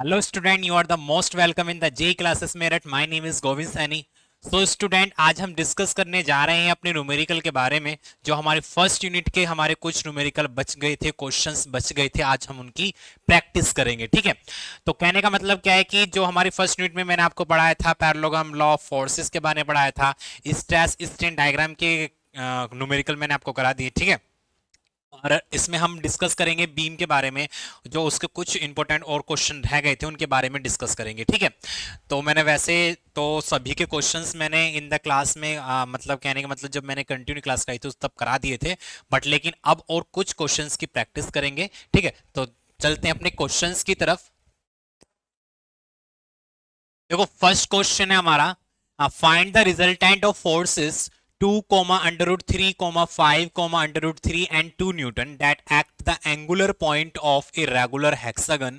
Hello student you are the most welcome in the J classes Meerut my name is Govind Saini so student आज हम discuss करने जा रहे हैं अपने न्यूमेरिकल के बारे में जो हमारे फर्स्ट यूनिट के हमारे कुछ न्यूमेरिकल बच गए थे क्वेश्चंस बच गए थे आज हम उनकी प्रैक्टिस करेंगे ठीक है तो कहने का मतलब क्या है कि जो हमारे फर्स्ट यूनिट में मैंने आपको पढ़ाया था पैरलोगम लॉ ऑफ फोर्सेस के बारे में पढ़ाया था स्ट्रेस स्टेंट डायग्राम के न्यूमेरिकल मैंने आपको करा दिए ठीक है और इसमें हम डिस्कस करेंगे बीम के बारे में जो उसके कुछ इंपॉर्टेंट और क्वेश्चन रह गए थे उनके बारे में डिस्कस करेंगे ठीक है तो मैंने वैसे तो सभी के क्वेश्चंस मैंने इन द क्लास में आ, मतलब कहने का मतलब जब मैंने कंटिन्यू क्लास कराई थी उस तब करा दिए थे बट लेकिन अब और कुछ क्वेश्चन की प्रैक्टिस करेंगे ठीक है तो चलते हैं अपने क्वेश्चन की तरफ देखो फर्स्ट क्वेश्चन है हमारा find the resultant of forces 2 comma under root 3 comma 5 comma under root 3 and 2 newton that act the angular point of a regular hexagon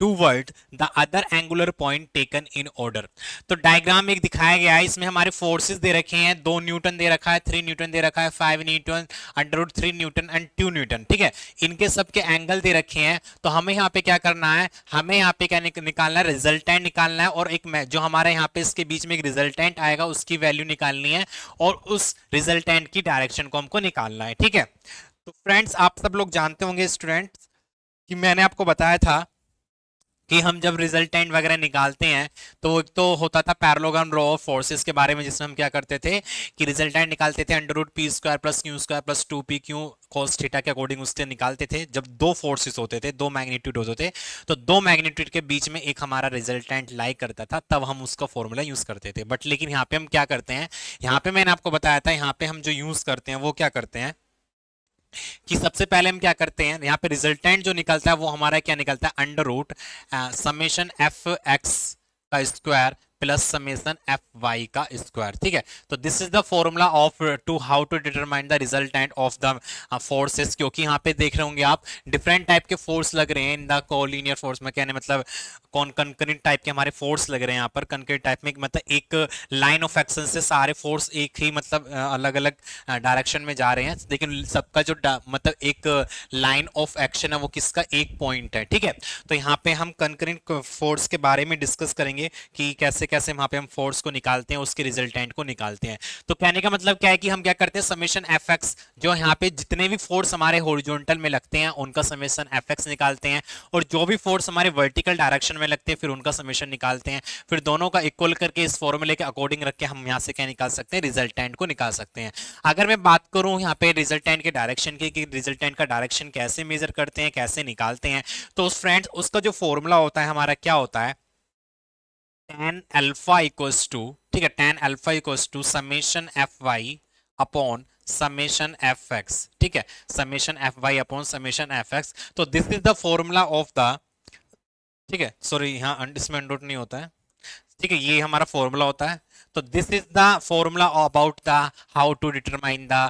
toward the other angular point taken in order तो diagram एक दिखाया गया है इसमें हमारे forces दे रखे हैं दो न्यूटन दे रखा है थ्री न्यूटन दे रखा है five newton under root three newton and two newton ठीक है इनके सबके एंगल दे रखे हैं तो हमें यहाँ पे क्या करना है हमें यहाँ पे क्या निकालना है रिजल्टेंट निकालना है और एक जो हमारे यहाँ पे इसके बीच में एक रिजल्टेंट आएगा उसकी वैल्यू निकालनी है और उस रिजल्टेंट की डायरेक्शन को हमको निकालना है ठीक है तो फ्रेंड्स आप सब लोग जानते होंगे स्टूडेंट कि मैंने आपको बताया था कि हम जब रिजल्टेंट वगैरह निकालते हैं तो एक तो होता था पैरलोग्राम रो ऑफ फोर्सेस के बारे में जिसमें हम क्या करते थे कि रिजल्टेंट निकालते थे under root P square plus Q square plus two P Q cos theta के अकॉर्डिंग उससे निकालते थे जब दो फोर्सेस होते थे दो मैग्नीट्यूड होते थे तो दो मैग्नीट्यूड के बीच में एक हमारा रिजल्टेंट लाइक करता था तब हम उसका फॉर्मूला यूज करते थे बट लेकिन यहाँ पे हम क्या करते हैं यहाँ पे मैंने आपको बताया था यहाँ पे हम जो यूज करते हैं वो क्या करते हैं कि सबसे पहले हम क्या करते हैं यहाँ पे रिजल्टेंट जो निकलता है वो हमारा क्या निकलता है under root summation F X का square plus summation F Y का स्क्वायर ठीक है तो this is the formula of to how to determine the resultant of the forces क्योंकि यहाँ पे देख रहे होंगे आप डिफरेंट टाइप के फोर्स लग रहे हैं इन द कोलिनियर फोर्स में कहने मतलब कौन कनकरेंट टाइप के हमारे फोर्स लग रहे हैं यहाँ पर कनकरेंट टाइप में मतलब एक लाइन ऑफ एक्शन से सारे फोर्स एक ही मतलब अलग अलग डायरेक्शन में जा रहे हैं लेकिन सबका जो मतलब एक लाइन ऑफ एक्शन है वो किसका एक पॉइंट है ठीक है तो यहाँ पे हम कनकरेंट फोर्स के बारे में डिस्कस करेंगे कि कैसे कैसे वहां पे हम फोर्स को निकालते हैं उसके रिजल्टेंट को निकालते हैं तो कहने का मतलब क्या है कि हम क्या करते हैं समेशन एफ जो यहाँ पे जितने भी फोर्स हमारे होरिजोनटल में लगते हैं उनका समेशन एफ निकालते हैं और जो भी फोर्स हमारे वर्टिकल डायरेक्शन में लगते हैं फिर उनका समेशन निकालते हैं फिर दोनों का इक्वल करके इस फॉर्मूले के अकॉर्डिंग रख के हम यहाँ से क्या निकाल सकते हैं रिजल्टेंट को निकाल सकते हैं अगर मैं बात करूँ यहाँ पे रिजल्टेंट के डायरेक्शन की कि रिजल्टेंट का डायरेक्शन कैसे मेजर करते हैं कैसे निकालते हैं तो फ्रेंड्स उसका जो फॉर्मूला होता है हमारा क्या होता है टेन अल्फा इक्वल्स टू ठीक है tan alpha equals to summation F Y upon summation F X ठीक है summation F Y upon summation F X तो this is the formula of the ठीक है सॉरी यहाँ इसमें अंडोट नहीं होता है ठीक है ये हमारा फॉर्मूला होता है तो is the formula about the how to determine the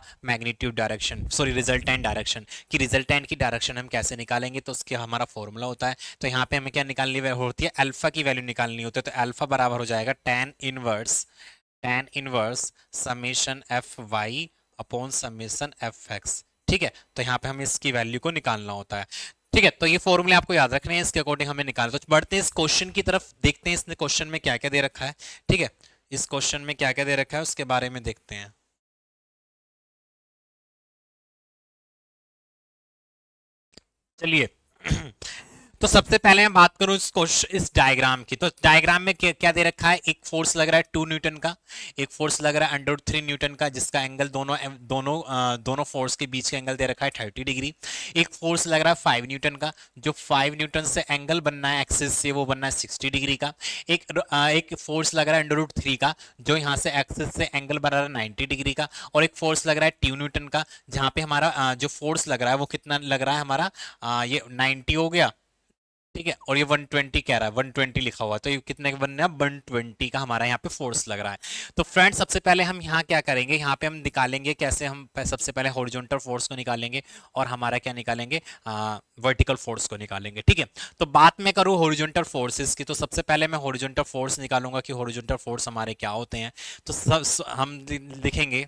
the direction sorry sorry resultant direction कि resultant की डायरेक्शन हम कैसे निकालेंगे तो उसके हमारा फॉर्मूला होता है तो यहाँ पे हमें क्या निकालनी होती है अल्फा की वैल्यू निकालनी होती है तो अल्फा बराबर हो जाएगा tan inverse tan inverse summation F Y upon summation F X ठीक है तो यहाँ पे हमें इसकी वैल्यू को निकालना होता है ठीक है तो ये फॉर्मूले आपको याद रखने हैं इसके अकॉर्डिंग हमें निकालना तो बढ़ते हैं इस क्वेश्चन की तरफ देखते हैं इसने क्वेश्चन में क्या क्या दे रखा है ठीक है इस क्वेश्चन में क्या क्या दे रखा है उसके बारे में देखते हैं चलिए तो सबसे पहले मैं बात करूं इस क्वेश्चन इस डायग्राम की तो डायग्राम में क्या, क्या दे रखा है एक फोर्स लग रहा है टू न्यूटन का एक फोर्स लग रहा है अंडर थ्री न्यूटन का जिसका एंगल दोनों दोनों दोनों फोर्स के बीच का एंगल दे रखा है थर्टी डिग्री एक फोर्स लग रहा है फाइव न्यूटन का जो फाइव न्यूटन से एंगल बनना है एक्सेस से वो बनना है सिक्सटी डिग्री का एक एक फोर्स लग रहा है अंडर थ्री का जो यहाँ से एक्सेस से एंगल बना रहा है नाइन्टी डिग्री का और एक फोर्स लग रहा है टू न्यूटन का जहाँ पे हमारा जो फोर्स लग रहा है वो कितना लग रहा है हमारा ये नाइन्टी हो गया ठीक है और ये 120 कह रहा है 120 लिखा हुआ है तो ये कितने बनने वन ट्वेंटी का हमारा यहाँ पे फोर्स लग रहा है तो फ्रेंड सबसे पहले हम यहाँ क्या करेंगे यहाँ पे हम निकालेंगे कैसे हम सबसे पहले हॉरिजॉन्टल फोर्स को निकालेंगे और हमारा क्या निकालेंगे वर्टिकल फोर्स को निकालेंगे ठीक है तो बात मैं करूँ हॉरिजॉन्टल फोर्सेज की तो सबसे पहले मैं हॉरिजॉन्टल फोर्स निकालूंगा कि हॉरिजॉन्टल फोर्स हमारे क्या होते हैं तो सब हम लिखेंगे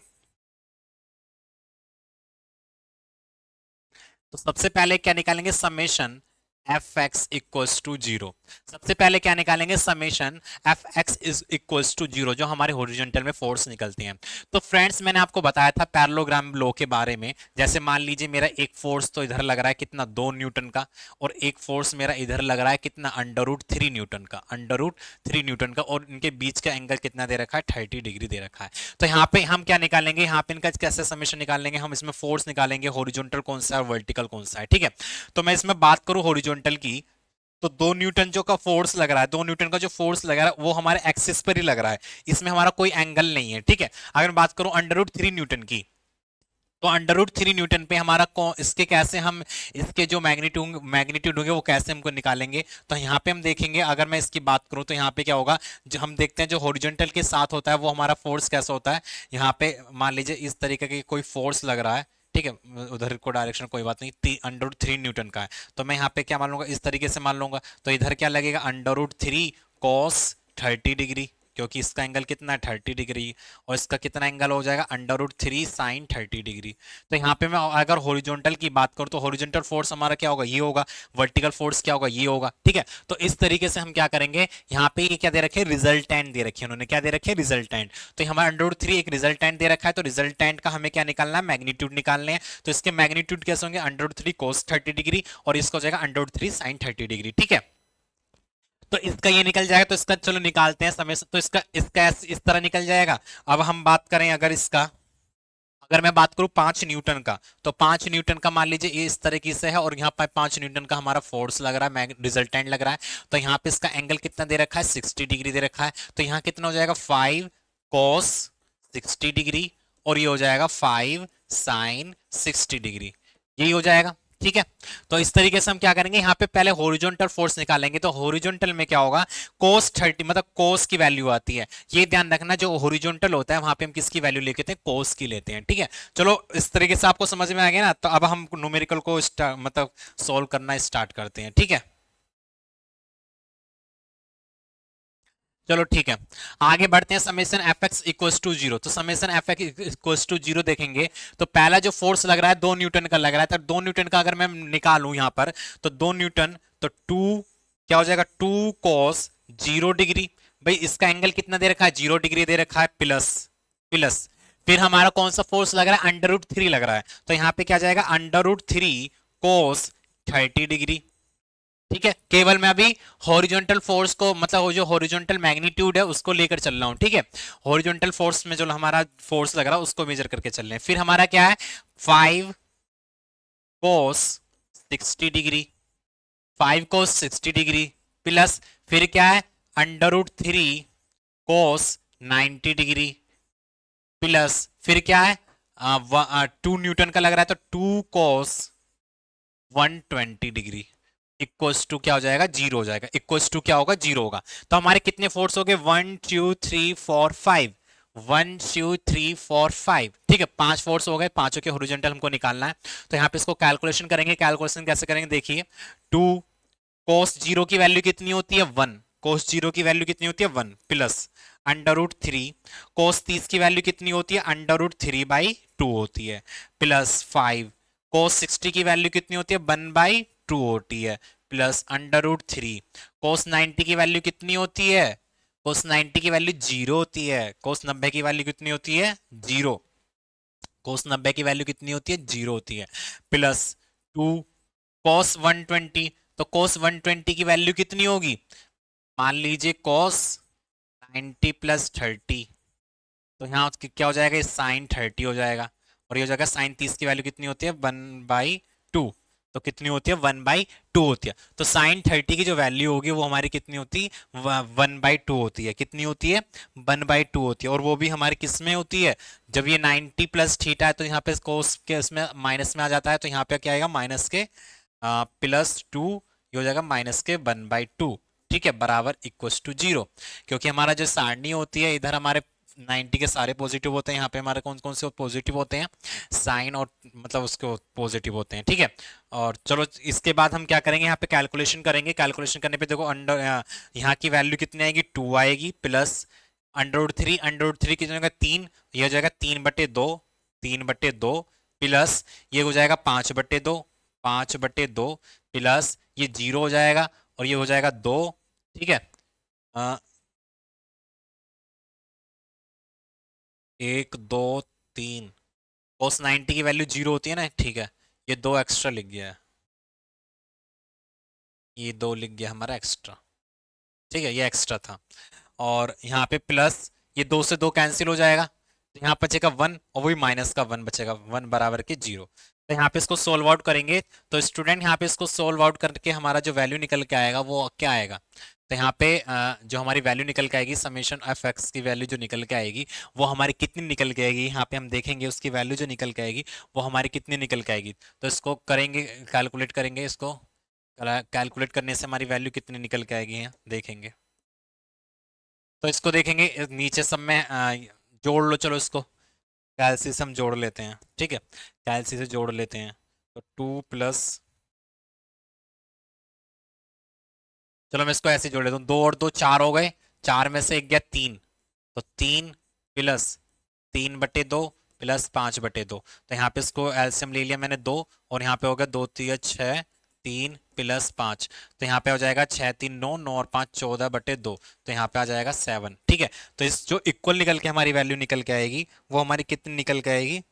तो सबसे पहले क्या निकालेंगे summation F X equals to zero सबसे पहले क्या निकालेंगे summation F X is equals to zero जो हमारे होरिजेंटल में फोर्स निकलती हैं तो फ्रेंड्स मैंने आपको बताया था पैरलोग्राम लो के बारे में जैसे मान लीजिए मेरा एक फोर्स तो इधर लग रहा है कितना दो न्यूटन का और एक फोर्स मेरा इधर लग रहा है कितना अंडर रूट थ्री न्यूटन का अंडर रूट थ्री न्यूटन का और इनके बीच का एंगल कितना दे रखा है थर्टी डिग्री दे रखा है तो यहाँ पे हम क्या निकालेंगे यहाँ पे इनका कैसे समेशन निकालेंगे हम इसमें फोर्स निकालेंगे होरिजोनटल कौन सा है वर्टिकल कौन सा है ठीक है तो मैं इसमें बात करूँ होरिजोन हॉरिजॉन्टल की तो दो न्यूटन जो का फोर्स लग रहा है दो न्यूटन का जो फोर्स लग रहा है वो हमारे एक्सिस पर ही लग रहा है इसमें हमारा कोई एंगल नहीं है ठीक है अगर मैं बात करूं अंडर रूट थ्री न्यूटन की तो अंडर रूट थ्री न्यूटन पे हमारा इसके कैसे हम इसके जो मैग्नीट्यूड मैग्नीट्यूड होंगे वो कैसे हमको निकालेंगे तो यहाँ पे हम देखेंगे अगर मैं इसकी बात करूँ तो यहाँ पे क्या होगा जो हम देखते हैं जो हॉरिजॉन्टल के साथ होता है वो हमारा फोर्स कैसा होता है यहाँ पे मान लीजिए इस तरीके की कोई फोर्स लग रहा है ठीक है उधर को डायरेक्शन कोई बात नहीं three under root three newton का है तो मैं यहाँ पे क्या मान लूंगा इस तरीके से मान लूंगा तो इधर क्या लगेगा under root three cos thirty degree क्योंकि इसका एंगल कितना है थर्टी डिग्री और इसका कितना एंगल हो जाएगा under root three sine thirty degree तो यहाँ पे मैं अगर होरिजोनटल की बात करूँ तो होरिजोनटल फोर्स हमारा क्या होगा ये होगा वर्टिकल फोर्स क्या होगा ये होगा ठीक है तो इस तरीके से हम क्या करेंगे यहाँ पे ये क्या दे रखे रिजल्टेंट दे रखे उन्होंने क्या दे रखे रिजल्टेंट तो हमारा अंडर रूट थ्री एक रिजल्टेंट दे रखा है तो रिजल्टेंट का हमें क्या निकालना है मैग्नीट्यूड निकालने हैं तो इसके मैग्नीट्यूड कैसे होंगे under root three cos thirty degree और इसको हो जाएगा under root three sine thirty degree ठीक है तो इसका ये निकल जाएगा तो इसका चलो निकालते हैं समय से तो इसका इसका इस तरह निकल जाएगा अब हम बात करें अगर इसका अगर मैं बात करूं पांच न्यूटन का तो पांच न्यूटन का मान लीजिए ये इस तरीके से है और यहाँ पर पांच न्यूटन का हमारा फोर्स लग रहा है रिजल्टेंट लग रहा है तो यहाँ पे इसका एंगल कितना दे रखा है सिक्सटी डिग्री दे रखा है तो यहाँ कितना हो जाएगा फाइव कॉस सिक्सटी डिग्री और ये हो जाएगा फाइव साइन सिक्सटी डिग्री यही हो जाएगा ठीक है तो इस तरीके से हम क्या करेंगे यहाँ पे पहले होरिजोनटल फोर्स निकालेंगे तो होरिजोनटल में क्या होगा कोस थर्टी मतलब कोस की वैल्यू आती है ये ध्यान रखना जो होरिजोनटल होता है वहां पे हम किसकी वैल्यू लेते हैं कोस की लेते हैं ठीक है चलो इस तरीके से आपको समझ में आ गया ना तो अब हम न्यूमेरिकल को मतलब सोल्व करना स्टार्ट करते हैं ठीक है चलो ठीक है आगे बढ़ते हैं summation F X equal to zero तो summation F X equal to zero देखेंगे तो पहला जो फोर्स लग रहा है दो न्यूटन का लग रहा है तो दो न्यूटन का अगर मैं निकालू यहां पर तो दो न्यूटन तो टू क्या हो जाएगा टू कॉस जीरो डिग्री भाई इसका एंगल कितना दे रखा है जीरो डिग्री दे रखा है प्लस प्लस फिर हमारा कौन सा फोर्स लग रहा है अंडर रूट थ्री लग रहा है तो यहाँ पे क्या जाएगा under root three cos thirty degree ठीक है केवल मैं अभी हॉरिजॉन्टल फोर्स को मतलब जो हॉरिजॉन्टल मैग्नीट्यूड है उसको लेकर चल रहा हूं ठीक है हॉरिजॉन्टल फोर्स में जो हमारा फोर्स लग रहा है उसको मेजर करके चल रहे हैं फिर हमारा क्या है five cos sixty degree five cos 60 degree plus फिर क्या है under root three cos ninety degree plus फिर क्या है टू uh, न्यूटन uh, का लग रहा है तो two cos one twenty degree equals to क्या हो जाएगा जीरो हो जाएगा इक्वस टू क्या होगा जीरो होगा तो हमारे कितने फोर्स हो गए one two three four five one two three four five ठीक है पांच फोर्स हो गए पांचों के होरिजेंटल हमको निकालना है तो यहाँ पे इसको कैलकुलेशन करेंगे कैलकुलेशन कैसे करेंगे देखिए टू कोस जीरो की वैल्यू कितनी होती है वन कोस जीरो की वैल्यू कितनी होती है one plus under root three cos तीस की वैल्यू कितनी होती है under root three by two होती है प्लस फाइव कोस सिक्सटी की वैल्यू कितनी होती है वन बाई टू होती है plus under root three cos ninety की वैल्यू कितनी होती है कोस नाइन्टी की वैल्यू जीरो होती है कोस नब्बे की वैल्यू कितनी होती है जीरो कोस नब्बे की वैल्यू कितनी होती है जीरो होती है plus two cos one twenty तो कोस वन ट्वेंटी की वैल्यू कितनी होगी मान लीजिए कोस नाइन्टी प्लस थर्टी तो यहाँ क्या हो जाएगा साइन थर्टी हो जाएगा और ये हो जाएगा साइन तीस की वैल्यू कितनी होती है वन बाई टू तो कितनी होती है वन बाई टू होती है तो साइन थर्टी की जो वैल्यू होगी वो हमारी कितनी होती है वन बाई टू होती है कितनी होती है वन बाई टू होती है और वो भी हमारी किस में होती है जब ये नाइन्टी प्लस थीटा है तो यहाँ पे कोस के इसमें माइनस में आ जाता है तो यहाँ पे क्या आएगा माइनस के आ, प्लस टू ये हो जाएगा माइनस के वन बाई टू ठीक है बराबर इक्व टू जीरो क्योंकि हमारा जो सारणी होती है इधर हमारे 90 के सारे पॉजिटिव होते हैं यहाँ पे हमारे कौन कौन से पॉजिटिव होते हैं साइन और मतलब उसके पॉजिटिव होते हैं ठीक है और चलो इसके बाद हम क्या करेंगे यहाँ पे कैलकुलेशन करेंगे कैलकुलेशन करने पे देखो अंडर यहाँ की वैल्यू कितनी आएगी टू आएगी plus under root three under root three कितनी होगा तीन ये हो जाएगा तीन बटे दो तीन बटे दो प्लस ये हो जाएगा पाँच बटे दो पाँच बटे दो प्लस ये जीरो हो जाएगा और ये हो जाएगा दो ठीक है एक दो तीन कोस नाइन्टी की वैल्यू जीरो होती है ना ठीक है ये दो एक्स्ट्रा लिख गया है ये दो लिख गया हमारा एक्स्ट्रा ठीक है ये एक्स्ट्रा था और यहाँ पे प्लस ये दो से दो कैंसिल हो जाएगा तो यहाँ बचेगा वन और वही माइनस का वन बचेगा वन बराबर के जीरो तो यहाँ पे इसको सोल्व आउट करेंगे तो स्टूडेंट यहाँ पे इसको सोल्व आउट करके हमारा जो वैल्यू निकल के आएगा वो क्या आएगा तो यहाँ पे जो हमारी वैल्यू निकल के आएगी समेशन एफ एक्स की वैल्यू जो निकल के आएगी वो हमारी कितनी निकल के आएगी यहाँ पे हम देखेंगे उसकी वैल्यू जो निकल के आएगी वो हमारी कितनी निकल के आएगी तो इसको करेंगे कैलकुलेट करेंगे इसको कैलकुलेट करने से हमारी वैल्यू कितनी निकल के आएगी देखेंगे तो इसको देखेंगे नीचे सब में जोड़ लो चलो इसको कैलसी से हम जोड़ लेते हैं ठीक है कैलसी से जोड़ लेते हैं तो टू प्लस चलो मैं इसको ऐसे जोड़ लेता हूँ दो और दो चार हो गए चार में से एक गया तीन तो तीन प्लस तीन बटे दो प्लस पाँच बटे दो तो यहाँ पे इसको एल्सियम ले लिया मैंने दो और यहाँ पे हो गया दो तीन छः तीन प्लस पाँच तो यहाँ पे हो जाएगा छह तीन नौ नौ और पाँच चौदह बटे दो तो यहाँ पे आ जाएगा सेवन ठीक है तो इस जो इक्वल निकल के हमारी वैल्यू निकल के आएगी वो हमारी कितनी निकल के आएगी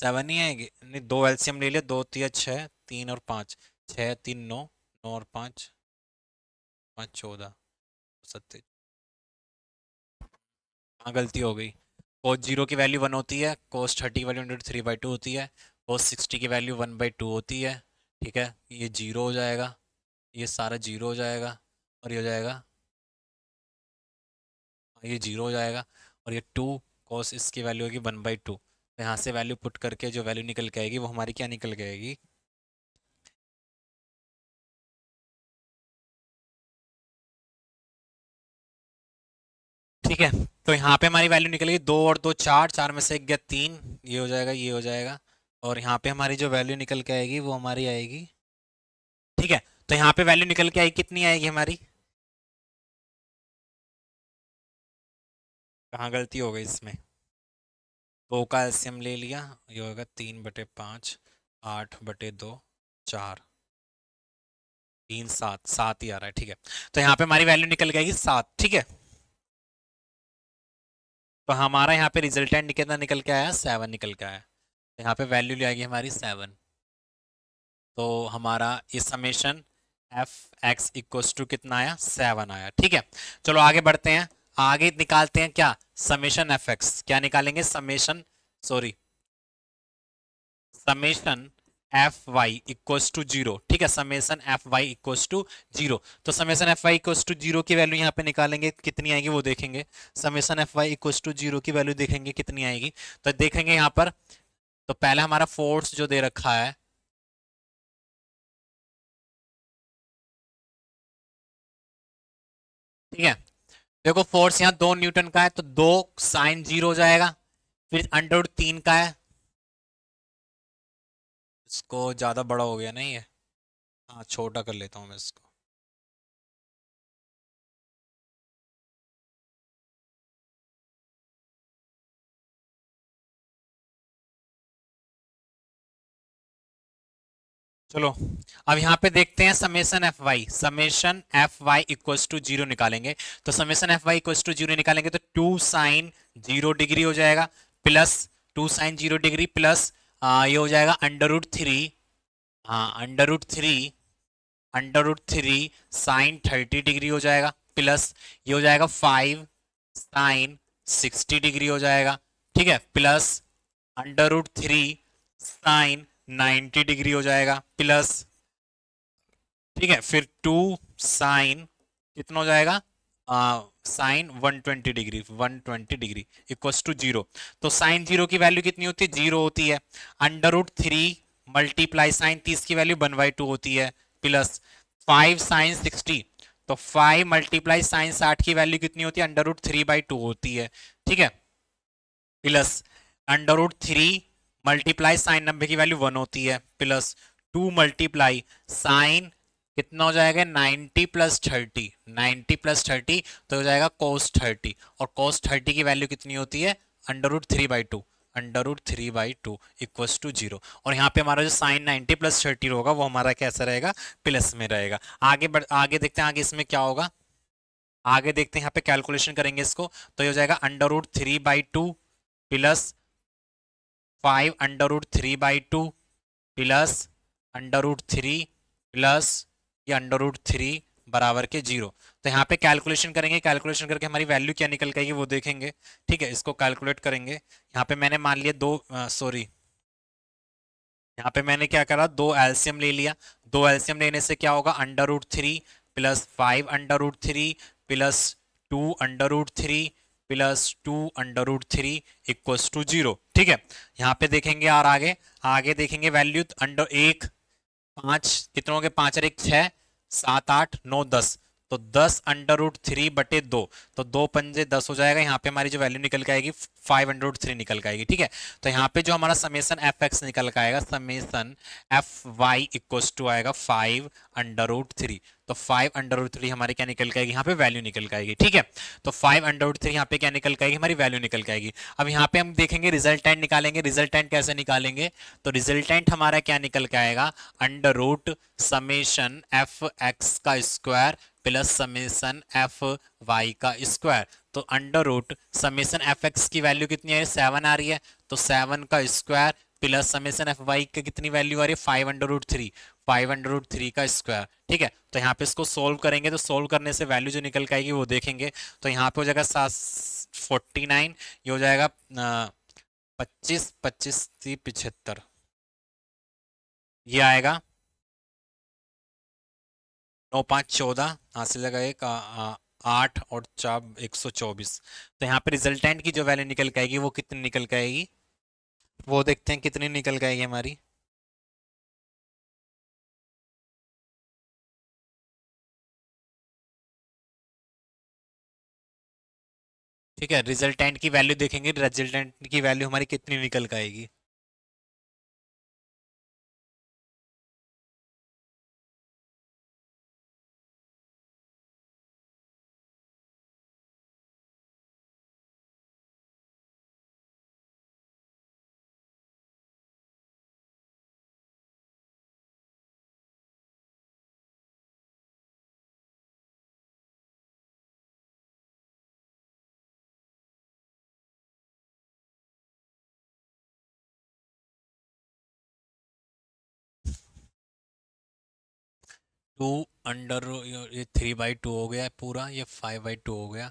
सेवन ही आएगी नहीं दो एल्सियम ले लिया दो तीन छ तीन और पाँच छ तीन नौ नौ और पाँच पाँच चौदह सत्य हाँ गलती हो गई कोस जीरो की वैल्यू वन होती है कोस थर्टी की value hundred three by two होती है कोस सिक्सटी की वैल्यू वन बाई टू होती है ठीक है ये जीरो हो जाएगा ये सारा जीरो हो जाएगा और ये हो जाएगा हाँ, ये जीरो हो जाएगा और ये टू कॉस इसकी वैल्यू होगी वन बाई टू तो यहाँ से वैल्यू पुट करके जो वैल्यू निकल के आएगी वो हमारी क्या निकल के आएगी ठीक है तो यहाँ पे हमारी वैल्यू निकलेगी दो और दो चार चार में से एक गया तीन ये हो जाएगा ये हो जाएगा और यहाँ पे हमारी जो वैल्यू निकल के आएगी वो हमारी आएगी ठीक है तो यहाँ पे वैल्यू निकल के आएगी कितनी आएगी हमारी कहाँ गलती हो गई इसमें दो का एल्सियम ले लिया ये होगा तीन बटे पाँच आठ बटे दो चार तीन सात सात ही आ रहा है ठीक है तो यहाँ पे हमारी वैल्यू निकल आएगी सात ठीक है तो हमारा यहाँ पे रिजल्टेंट कितना निकल के आया सेवन निकल के आया यहाँ पे वैल्यू ले आएगी हमारी सेवन तो हमारा ये summation F X equals to कितना आया सेवन आया ठीक है चलो आगे बढ़ते हैं आगे निकालते हैं क्या समेशन एफ एक्स क्या निकालेंगे summation sorry summation F Y equals to zero ठीक है summation F Y equals to zero तो summation F Y equals to zero की वैल्यू यहाँ पे निकालेंगे कितनी आएगी वो देखेंगे summation F Y equals to zero की वैल्यू देखेंगे कितनी आएगी तो देखेंगे यहाँ पर तो पहला हमारा फोर्स जो दे रखा है ठीक है देखो फोर्स यहां दो न्यूटन का है तो दो साइन जीरो हो जाएगा फिर अंडरवुड तीन का है इसको ज़्यादा बड़ा हो गया नहीं है हाँ छोटा कर लेता हूं मैं इसको चलो अब यहाँ पे देखते हैं summation F Y summation F Y equal to zero निकालेंगे तो summation F Y equal to zero निकालेंगे तो टू साइन जीरो डिग्री हो जाएगा plus two sine zero degree plus ये हो जाएगा अंडर रूट थ्री हाँ under root three under root three sine thirty degree हो जाएगा प्लस ये हो जाएगा फाइव साइन सिक्सटी डिग्री हो जाएगा ठीक है plus under root three sine 90 degree हो जाएगा प्लस ठीक है फिर टू साइन कितना हो जाएगा sine 120 degree 120 degree equals to zero तो साइन जीरो की वैल्यू कितनी होती है जीरो होती है under root three multiply sine तीस की वैल्यू वन बाई टू होती है प्लस फाइव साइन सिक्सटी तो फाइव मल्टीप्लाई साइन साठ की वैल्यू कितनी होती है under root three by two होती है ठीक है plus under root three multiply sine नब्बे की वैल्यू वन होती है प्लस टू मल्टीप्लाई साइन कितना हो जाएगा ninety plus thirty ninety plus thirty तो हो जाएगा कोस थर्टी और कोस थर्टी की वैल्यू कितनी होती है under root three by two under root three by two equals to zero और यहाँ पे हमारा जो साइन नाइन्टी प्लस थर्टी होगा वो हमारा कैसा रहेगा प्लस में रहेगा आगे बढ़ आगे देखते हैं आगे इसमें क्या होगा आगे देखते हैं यहाँ पे कैलकुलेशन करेंगे इसको तो ये हो जाएगा under root three by two plus five under root three by two plus under root three plus ये अंडर रूट थ्री बराबर के जीरो तो यहाँ पे कैलकुलेशन करेंगे कैलकुलेशन करके हमारी वैल्यू क्या निकल करेगी वो देखेंगे ठीक है इसको कैलकुलेट करेंगे यहाँ पे मैंने मान लिया दो सॉरी यहाँ पे मैंने क्या करा दो एल्सियम ले लिया दो एल्सियम लेने से क्या होगा under root three plus five under root three plus two under root three plus two under root three equals to zero ठीक है यहाँ पे देखेंगे और आगे आगे देखेंगे वैल्यू अंडर एक पांच कितनों के पांच और एक छह सात आठ नौ दस तो दस अंडर रूट थ्री बटे दो तो दो पंजे दस हो जाएगा यहाँ पे हमारी जो वैल्यू निकल के आएगी फाइव अंडर रूट थ्री निकल के आएगी ठीक है तो यहाँ पे जो हमारा समेसन एफ एक्स निकल के आएगा summation F Y equals to आएगा फाइव अंडर रूट थ्री तो फाइव अंडर रूट थ्री हमारी क्या निकल के आएगी यहाँ पे वैल्यू निकल के आएगी ठीक है तो फाइव अंडर रूट थ्री यहाँ पे क्या निकल के आएगी हमारी वैल्यू निकल के आएगी अब यहाँ पे हम देखेंगे रिजल्टेंट निकालेंगे रिजल्टेंट कैसे निकालेंगे तो रिजल्टेंट हमारा क्या निकल के आएगा under root summation F X का square plus summation F Y का स्क्वायर तो under root summation F X की वैल्यू कितनी है सेवन आ रही है तो सेवन का square plus summation F Y की कितनी वैल्यू आ रही है five under root three five under root three का स्क्वायर ठीक है तो यहाँ पे इसको सोल्व करेंगे तो सोल्व करने से वैल्यू जो निकल के आएगी वो देखेंगे तो यहाँ पे हो जाएगा सात फोर्टी नाइन ये हो जाएगा पच्चीस पच्चीस पिछहत्तर ये आएगा नौ पाँच चौदह यहाँ से लगा एक आठ और चार एक सौ चौबीस तो यहाँ पे रिजल्टेंट की जो वैल्यू निकल के आएगी वो कितनी निकल के आएगी वो देखते हैं कितनी निकल के आएगी हमारी ठीक है रिजल्टेंट की वैल्यू देखेंगे रिजल्टेंट की वैल्यू हमारी कितनी निकल के आएगी टू अंडर ये थ्री बाई टू हो गया पूरा ये फाइव बाई टू हो गया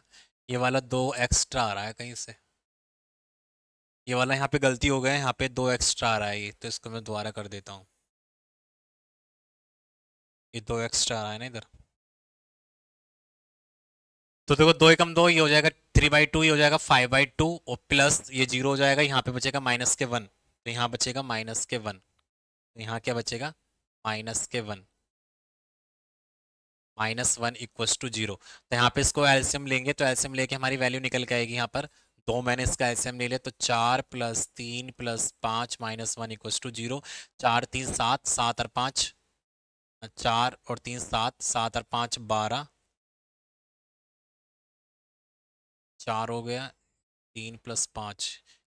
ये वाला दो एक्स्ट्रा आ रहा है कहीं से ये वाला यहाँ पे गलती हो गया है यहाँ पे दो एक्स्ट्रा आ रहा है ये तो इसको मैं दोबारा कर देता हूँ ये दो एक्स्ट्रा आ रहा है ना इधर तो देखो दो एकम दो ये हो जाएगा थ्री बाई टू ये हो जाएगा फाइव बाई टू और प्लस ये जीरो हो जाएगा यहाँ पे बचेगा माइनस के वन तो यहाँ बचेगा माइनस के वन तो यहाँ क्या बचेगा माइनस के one minus one equals to zero तो यहाँ पे इसको एल्सियम लेंगे तो एल्सियम लेके हमारी वैल्यू निकल के आएगी यहाँ पर दो मैंने इसका एल्सियम ले लिया तो चार प्लस तीन प्लस पाँच minus one equals to zero चार तीन सात सात और पाँच चार और तीन सात सात और पाँच बारह चार हो गया तीन प्लस पाँच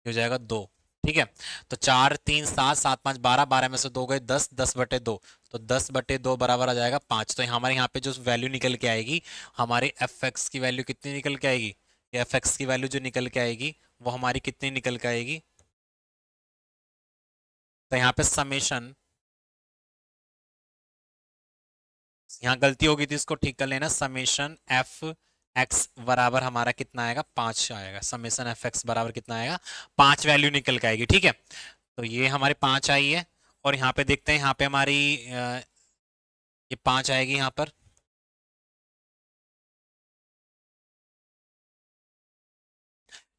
हो जाएगा दो ठीक है तो चार तीन सात सात पांच बारह बारह में से दो गए दस दस बटे दो तो दस बटे दो बराबर आ जाएगा पांच तो हमारे यहाँ पे जो वैल्यू निकल के आएगी हमारे एफ एक्स की वैल्यू कितनी निकल के आएगी एफ एक्स की वैल्यू जो निकल के आएगी वो हमारी कितनी निकल के आएगी तो यहाँ पे समेशन यहाँ गलती होगी थी इसको ठीक कर लेना समेशन एफ एक्स बराबर हमारा कितना आएगा पांच आएगा समेसन एफ एक्स बराबर कितना आएगा पांच वैल्यू निकल के आएगी ठीक है तो ये हमारे पांच आई है और यहाँ पे देखते हैं यहाँ पे हमारी ये पांच आएगी यहाँ पर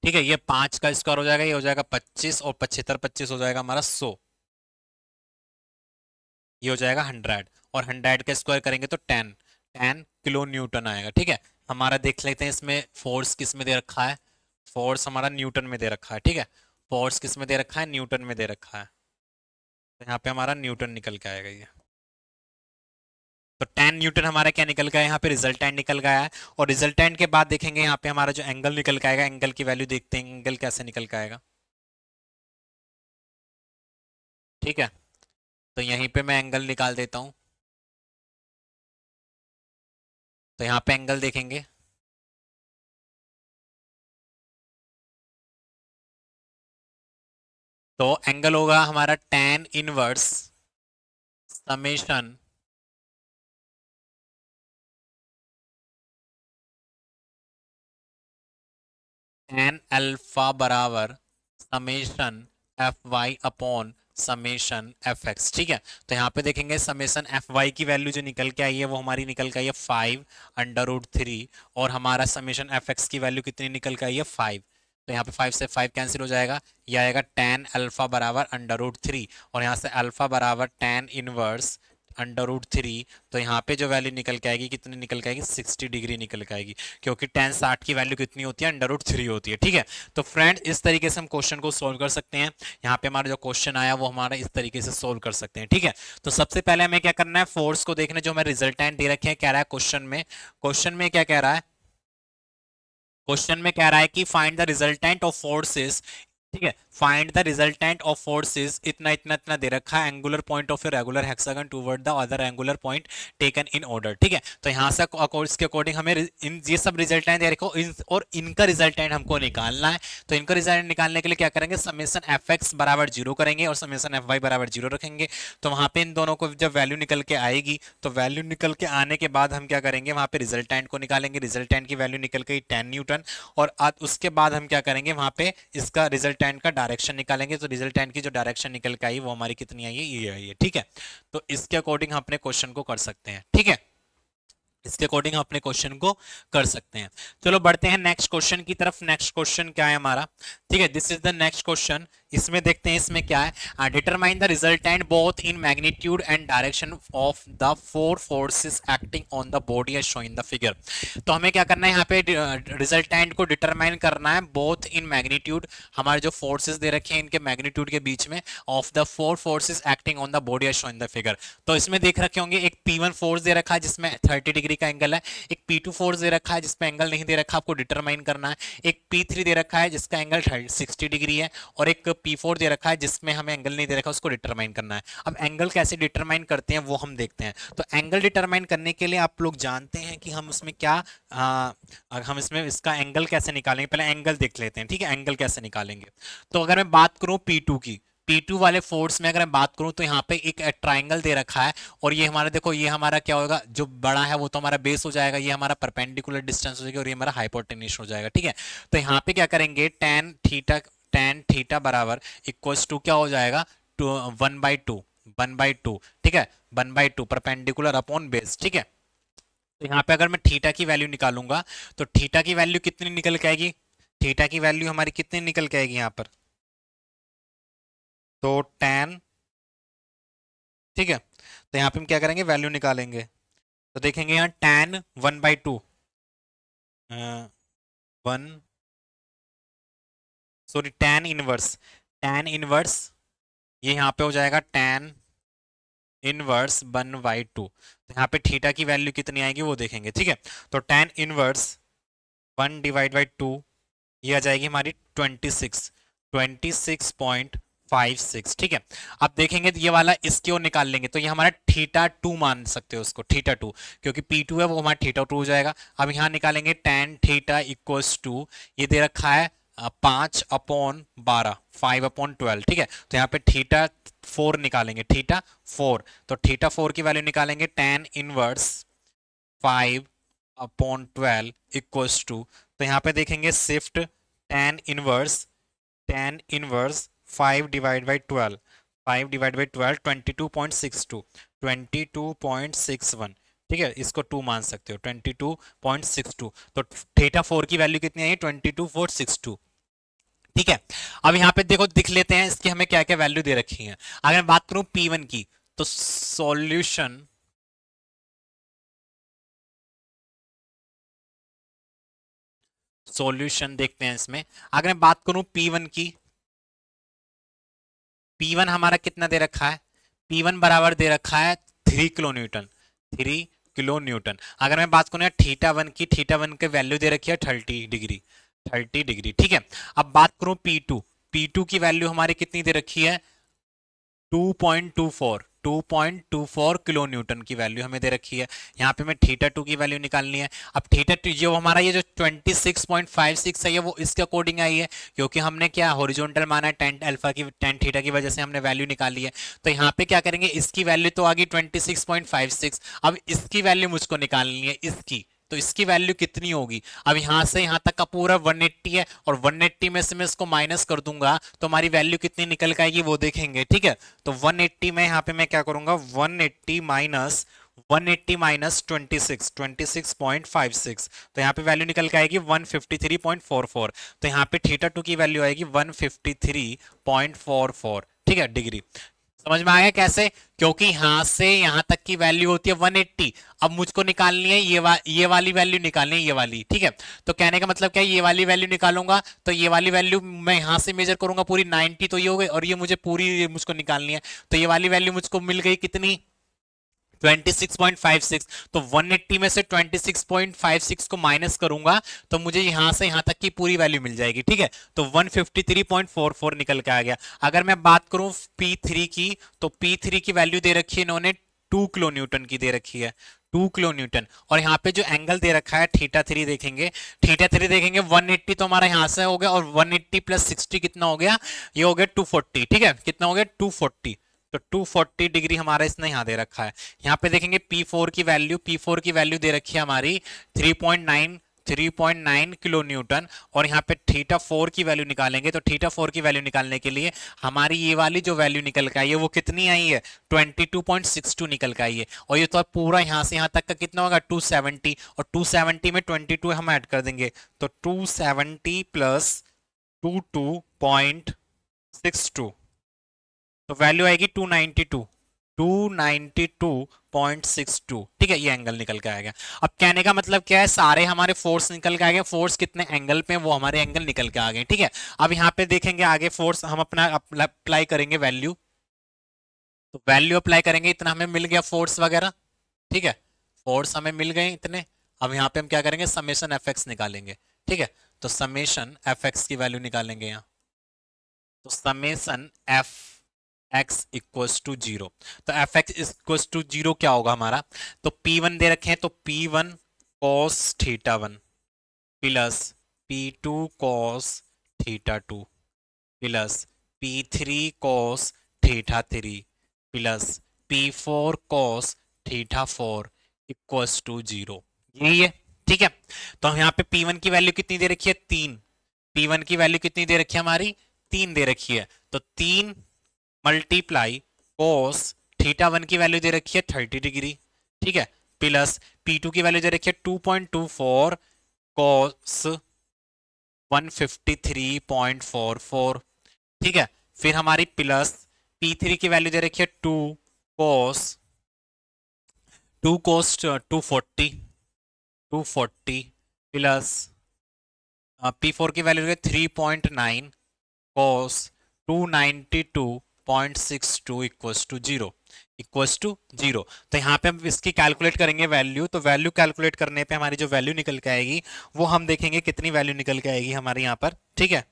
ठीक है ये पांच का स्क्वायर हो जाएगा ये हो जाएगा पच्चीस और पचहत्तर पच्चीस हो जाएगा हमारा सो ये हो जाएगा हंड्रेड और हंड्रेड का स्क्वायर करेंगे तो टेन टेन किलो न्यूटन आएगा ठीक है हमारा देख लेते हैं इसमें फोर्स किस में दे रखा है फोर्स हमारा न्यूटन में दे रखा है ठीक है फोर्स किस में दे रखा है न्यूटन में दे रखा है तो यहाँ पे हमारा न्यूटन निकल के आएगा ये तो टेन न्यूटन हमारा क्या निकल गया यहाँ पे रिजल्टेंट निकल गया है और रिजल्टेंट के बाद देखेंगे यहाँ पे हमारा जो एंगल निकल के आएगा एंगल की वैल्यू देखते हैं एंगल कैसे निकल के आएगा ठीक है तो यहीं पे मैं एंगल निकाल देता हूँ तो यहाँ पे एंगल देखेंगे तो एंगल होगा हमारा tan inverse summation N alpha बराबर summation F Y upon summation F X ठीक है तो यहाँ पे देखेंगे समेशन एफ वाई की वैल्यू जो निकल के आई है वो हमारी निकल के आई है फाइव अंडर रूट थ्री और हमारा समेशन एफ एक्स की वैल्यू कितनी निकल के आई है फाइव तो यहाँ पे फाइव से फाइव कैंसिल हो जाएगा ये आएगा टेन अल्फा बराबर अंडर रूट थ्री और यहाँ से अल्फा बराबर tan inverse under root three तो यहाँ पे जो वैल्यू निकल के आएगी कितनी निकल के आएगी सिक्सटी डिग्री निकल के आएगी क्योंकि टेन साठ की वैल्यू कितनी होती है अंडर रूट थ्री होती है ठीक है तो फ्रेंड इस तरीके से हम क्वेश्चन को सोल्व कर सकते हैं यहाँ पे हमारा जो क्वेश्चन आया वो हमारा इस तरीके से सोल्व कर सकते हैं ठीक है तो सबसे पहले हमें क्या करना है फोर्स को देखने जो हमें रिजल्टेंट दे रखे हैं कह रहा है क्वेश्चन में क्वेश्चन में क्या कह रहा है क्वेश्चन में कह रहा है कि find the resultant of forces ठीक है find the resultant of forces इतना इतना इतना दे रखा है angular point of regular hexagon toward the other angular point taken in order ठीक है तो यहाँ से इसके अकॉर्डिंग हमें इन ये सब रिजल्टेंट रखो इन, और इनका रिजल्टेंट हमको निकालना है तो इनका रिजल्ट निकालने के लिए क्या करेंगे समेसन एफ एक्स बराबर जीरो करेंगे और समेसन एफ वाई बराबर जीरो रखेंगे तो वहाँ पे इन दोनों को जब वैल्यू निकल के आएगी तो वैल्यू निकल के आने के बाद हम क्या करेंगे वहाँ पे रिजल्टेंट को निकालेंगे रिजल्टेंट की वैल्यू निकल गई टेन न्यूटन और उसके बाद हम क्या करेंगे वहाँ पे इसका रिजल्टेंट का डायरेक्शन निकालेंगे तो रिजल्टेंट की जो डायरेक्शन निकल के आई वो हमारी कितनी आई है ये आई है ठीक है तो इसके अकॉर्डिंग हम अपने क्वेश्चन को कर सकते हैं ठीक है इसके अकॉर्डिंग हम अपने क्वेश्चन को कर सकते हैं चलो बढ़ते हैं नेक्स्ट क्वेश्चन की तरफ नेक्स्ट क्वेश्चन क्या है हमारा ठीक है this is the next question इसमें देखते हैं इसमें क्या है determine the resultant both in magnitude and direction of the four forces acting on the body as show in the figure तो हमें क्या करना है यहाँ पे एंड uh, को डिटरमाइन करना है बोथ इन मैग्नीट्यूड हमारे जो फोर्सेस दे रखे हैं इनके मैग्नीट्यूड के बीच में of the four forces acting on the body as show in the figure तो इसमें देख रखे होंगे एक पी फोर्स दे रखा है जिसमें थर्टी डिग्री का एंगल है एक पी फोर्स दे रखा है जिसमें एंगल नहीं दे रखा आपको डिटरमाइन करना है एक पी दे रखा है जिसका एंगल सिक्सटी डिग्री है और एक पी फोर दे रखा है जिसमें हमें एंगल नहीं दे रखा उसको डिटरमाइन करना है अब एंगल कैसे डिटरमाइन करते हैं वो हम देखते हैं तो एंगल डिटरमाइन करने के लिए आप लोग जानते हैं कि हम उसमें क्या आ, हम इसमें इसका एंगल कैसे निकालेंगे पहले एंगल देख लेते हैं ठीक है एंगल कैसे निकालेंगे तो अगर मैं बात करूँ पी की P2 वाले फोर्स में अगर मैं बात करूँ तो यहाँ पे एक ट्राइंगल दे रखा है और ये हमारा देखो ये हमारा क्या होगा जो बड़ा है वो तो हमारा बेस हो जाएगा ये हमारा परपेंडिकुलर डिस्टेंस हो जाएगा और ये हमारा हाइपोटेनिश हो जाएगा ठीक है तो यहाँ पे क्या करेंगे टेन थीटा टेन थीटा बराबर इक्वल्स टू क्या हो जाएगा two one by two one by two ठीक है one by two perpendicular upon base ठीक है तो यहाँ पे अगर मैं थीटा की वैल्यू निकालूंगा तो थीटा की वैल्यू कितनी निकल के आएगी थीटा की वैल्यू हमारी कितनी निकल के आएगी यहाँ पर तो टेन ठीक है तो यहाँ पे हम क्या करेंगे वैल्यू निकालेंगे तो देखेंगे यहाँ tan one by two one sorry tan inverse tan inverse ये यहाँ पे हो जाएगा tan inverse one by two तो यहाँ पे थीटा की वैल्यू कितनी आएगी वो देखेंगे ठीक है तो tan inverse one divide by two ये आ जाएगी हमारी twenty six twenty six point five six ठीक है आप देखेंगे ये वाला इसके और निकाल लेंगे तो ये हमारा थीटा टू मान सकते हो उसको थीटा टू क्योंकि पी टू है वो हमारा थीटा टू हो जाएगा अब यहाँ निकालेंगे टेन थीटा इक्वल्स टू ये दे रखा है पांच अपॉन बारह फाइव अपॉन ट्वेल्व ठीक है तो यहाँ पे थीटा फोर निकालेंगे थीटा फोर तो थीटा फोर की वैल्यू निकालेंगे tan inverse five upon twelve equals to तो यहाँ पे देखेंगे shift tan inverse tan inverse five divide by twelve five divide by twelve twenty two point six two twenty two point six one ठीक है इसको two मान सकते हो twenty two point six two तो थीटा फोर की value कितनी आई twenty to four six two ठीक है अब यहाँ पे देखो दिख लेते हैं इसकी हमें क्या क्या वैल्यू दे रखी है अगर मैं बात करूं पी वन की तो सॉल्यूशन सॉल्यूशन देखते हैं इसमें अगर मैं बात करूं वन की पी वन हमारा कितना दे रखा है पी वन बराबर दे रखा है three kilo newton three kilo newton अगर मैं बात करूं थीटा वन की थीटा वन की वैल्यू दे रखी है थर्टी डिग्री थर्टी डिग्री ठीक है अब बात करूं पी टू पी टू की वैल्यू हमारे कितनी दे रखी है two point two four 2.24 kilo Newton की वैल्यू हमें दे रखी है यहाँ पे हमें थीटा टू की वैल्यू निकालनी है अब थीटा टू जो हमारा ये जो 26.56 है ये वो इसके अकॉर्डिंग आई है क्योंकि हमने क्या हॉरिजॉन्टल माना है टेंट अल्फा की टेंट थीटा की वजह से हमने वैल्यू निकाली है तो यहाँ पे क्या करेंगे इसकी वैल्यू तो आ गई 26.56 अब इसकी वैल्यू मुझको निकालनी है इसकी तो इसकी वैल्यू कितनी होगी अब यहां से यहां तक का पूरा 180 है और 180 में से मैं इसको माइनस कर दूंगा तो हमारी वैल्यू कितनी निकल के आएगी वो देखेंगे ठीक है तो 180 में यहाँ पे मैं क्या करूंगा 180 eighty minus one eighty minus twenty six तो यहाँ पे वैल्यू निकल के आएगी 153.44 तो यहाँ पे थीटा टू की वैल्यू आएगी 153.44 ठीक है डिग्री समझ में आया कैसे क्योंकि यहां से यहां तक की वैल्यू होती है 180 अब मुझको निकालनी है ये वा, ये वाली वैल्यू निकालनी है ये वाली ठीक है तो कहने का मतलब क्या है ये वाली वैल्यू निकालूंगा तो ये वाली वैल्यू मैं यहां से मेजर करूंगा पूरी 90 तो ये हो गई और ये मुझे पूरी मुझको निकालनी है तो ये वाली वैल्यू मुझको मिल गई कितनी 26.56 तो 180 में से 26.56 को माइनस करूंगा तो मुझे यहां से यहां तक की पूरी वैल्यू मिल जाएगी ठीक है तो 153.44 निकल के आ गया अगर मैं बात करूं P3 की तो P3 की वैल्यू दे रखी है इन्होंने टू किलो न्यूटन की दे रखी है टू किलो न्यूटन और यहाँ पे जो एंगल दे रखा है थीटा थ्री देखेंगे थीटा थ्री देखेंगे 180 तो हमारा यहाँ से हो गया और 180 प्लस सिक्सटी कितना हो गया ये हो गया 240 ठीक है कितना हो गया 240 तो 240 डिग्री हमारा इसने यहाँ दे रखा है यहाँ पे देखेंगे P4 की वैल्यू P4 की वैल्यू दे रखी है हमारी 3.9 3.9 किलो न्यूटन और यहाँ पे थीटा फोर की वैल्यू निकालेंगे तो थीटा फोर की वैल्यू निकालने के लिए हमारी ये वाली जो वैल्यू निकल के आई है वो कितनी आई है 22.62 निकल के आई है और ये तो पूरा यहाँ से यहाँ तक का कितना होगा 270 और 270 में 22 हम ऐड कर देंगे तो 270 प्लस टू तो वैल्यू आएगी 292 292.62 ठीक है ये एंगल निकल के आएगा अब कहने का मतलब क्या है सारे हमारे फोर्स निकल के आ गए फोर्स कितने एंगल पे वो हमारे एंगल निकल के आ गए ठीक है अब यहाँ पे देखेंगे आगे फोर्स हम अपना अप्लाई करेंगे वैल्यू तो वैल्यू अप्लाई करेंगे इतना हमें मिल गया फोर्स वगैरह ठीक है फोर्स हमें मिल गए इतने अब यहाँ पे हम क्या करेंगे समेशन एफ निकालेंगे ठीक है तो समेशन एफ की वैल्यू निकालेंगे यहाँ तो summation F X equals to zero तो F X equals to zero क्या होगा हमारा तो पी वन दे रखे हैं तो P one cos theta one plus P two cos theta two plus P three cos theta three plus P four cos theta four equals to zero यही है ठीक है तो यहाँ पे पी वन की वैल्यू कितनी दे रखी है तीन पी वन की वैल्यू कितनी दे रखी है हमारी तीन दे रखी है तो तीन मल्टीप्लाई कोस थीटा वन की वैल्यू दे रखी है थर्टी डिग्री ठीक है प्लस पी टू की वैल्यू दे रखी है two point two four cos one fifty three point four four ठीक है फिर हमारी प्लस पी थ्री की वैल्यू दे रखी है two cos two cos two forty two forty plus P four की value three point nine cos two ninety two point six to equals to zero equals to zero तो यहाँ पे हम इसकी कैलकुलेट करेंगे वैल्यू तो वैल्यू कैलकुलेट करने पे हमारी जो वैल्यू निकल के आएगी वो हम देखेंगे कितनी वैल्यू निकल के आएगी हमारे यहाँ पर ठीक है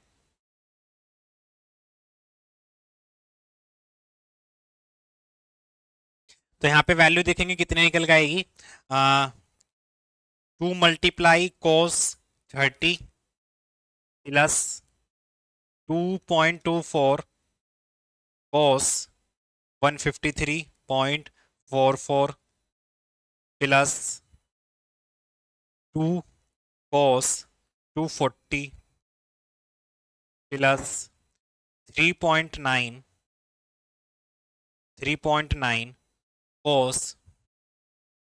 तो यहाँ पे वैल्यू देखेंगे कितनी निकल के आएगी two multiply cos thirty plus two point two four cos 153.44 plus 2 cos 240 plus 3.9 3.9 cos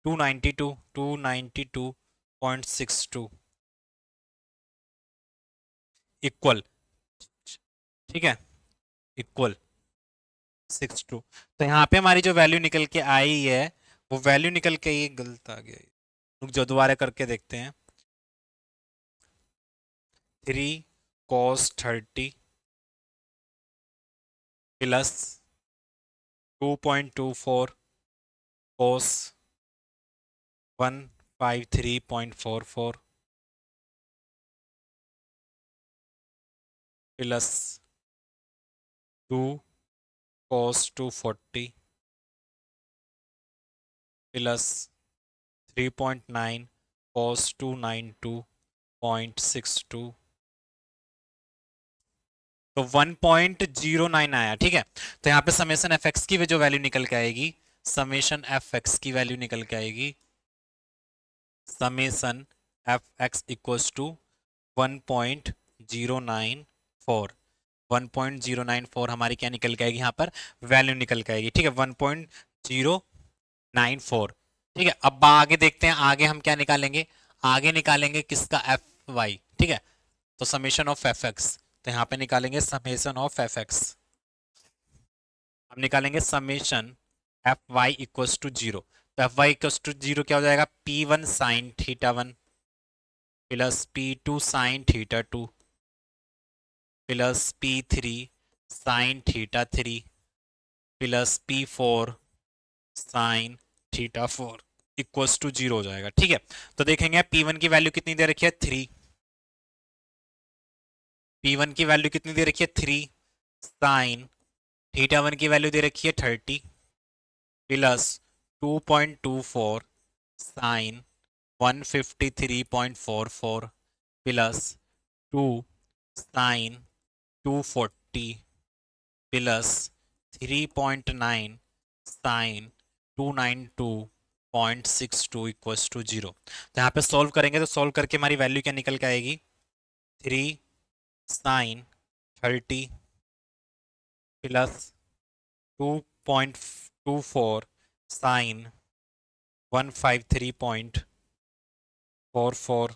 292 292.62 equal ठीक है इक्वल सिक्स टू तो यहाँ पे हमारी जो वैल्यू निकल के आई है वो वैल्यू निकल के ये गलत आ गया रुक जो दोबारा करके देखते हैं three cos thirty plus two point two four cos one five three point four four plus two cos 240 plus 3.9 cos 292.62 तो 1.09 आया ठीक है तो यहाँ पे समेशन एफ एक्स की जो वैल्यू निकल के आएगी समेशन एफ एक्स की वैल्यू निकल के आएगी summation F X equals to one point zero nine four 1.094 हमारी क्या निकल के आएगी यहाँ पर वैल्यू निकल के आएगी ठीक है 1.094 ठीक है अब आगे देखते हैं आगे हम क्या निकालेंगे आगे निकालेंगे किसका एफ वाई ठीक है तो समेशन ऑफ एफ एक्स तो यहाँ पे निकालेंगे समेशन ऑफ एफ एक्स हम निकालेंगे summation F Y equals to zero तो F Y equals to zero क्या हो जाएगा P one sine theta one plus P two sine theta two plus P three sine theta three plus P four sine theta four equals to zero हो जाएगा ठीक है तो देखेंगे P one की वैल्यू कितनी दे रखी है थ्री पी वन की वैल्यू कितनी दे रखी है थ्री साइन थीटा वन की वैल्यू दे रखी है thirty plus two point two four sine one fifty three point four four plus two sine two forty plus three point nine sine two equals to zero तो यहाँ पे solve करेंगे तो solve करके हमारी वैल्यू क्या निकल के आएगी three sine thirty plus two point two four sine one five three point four four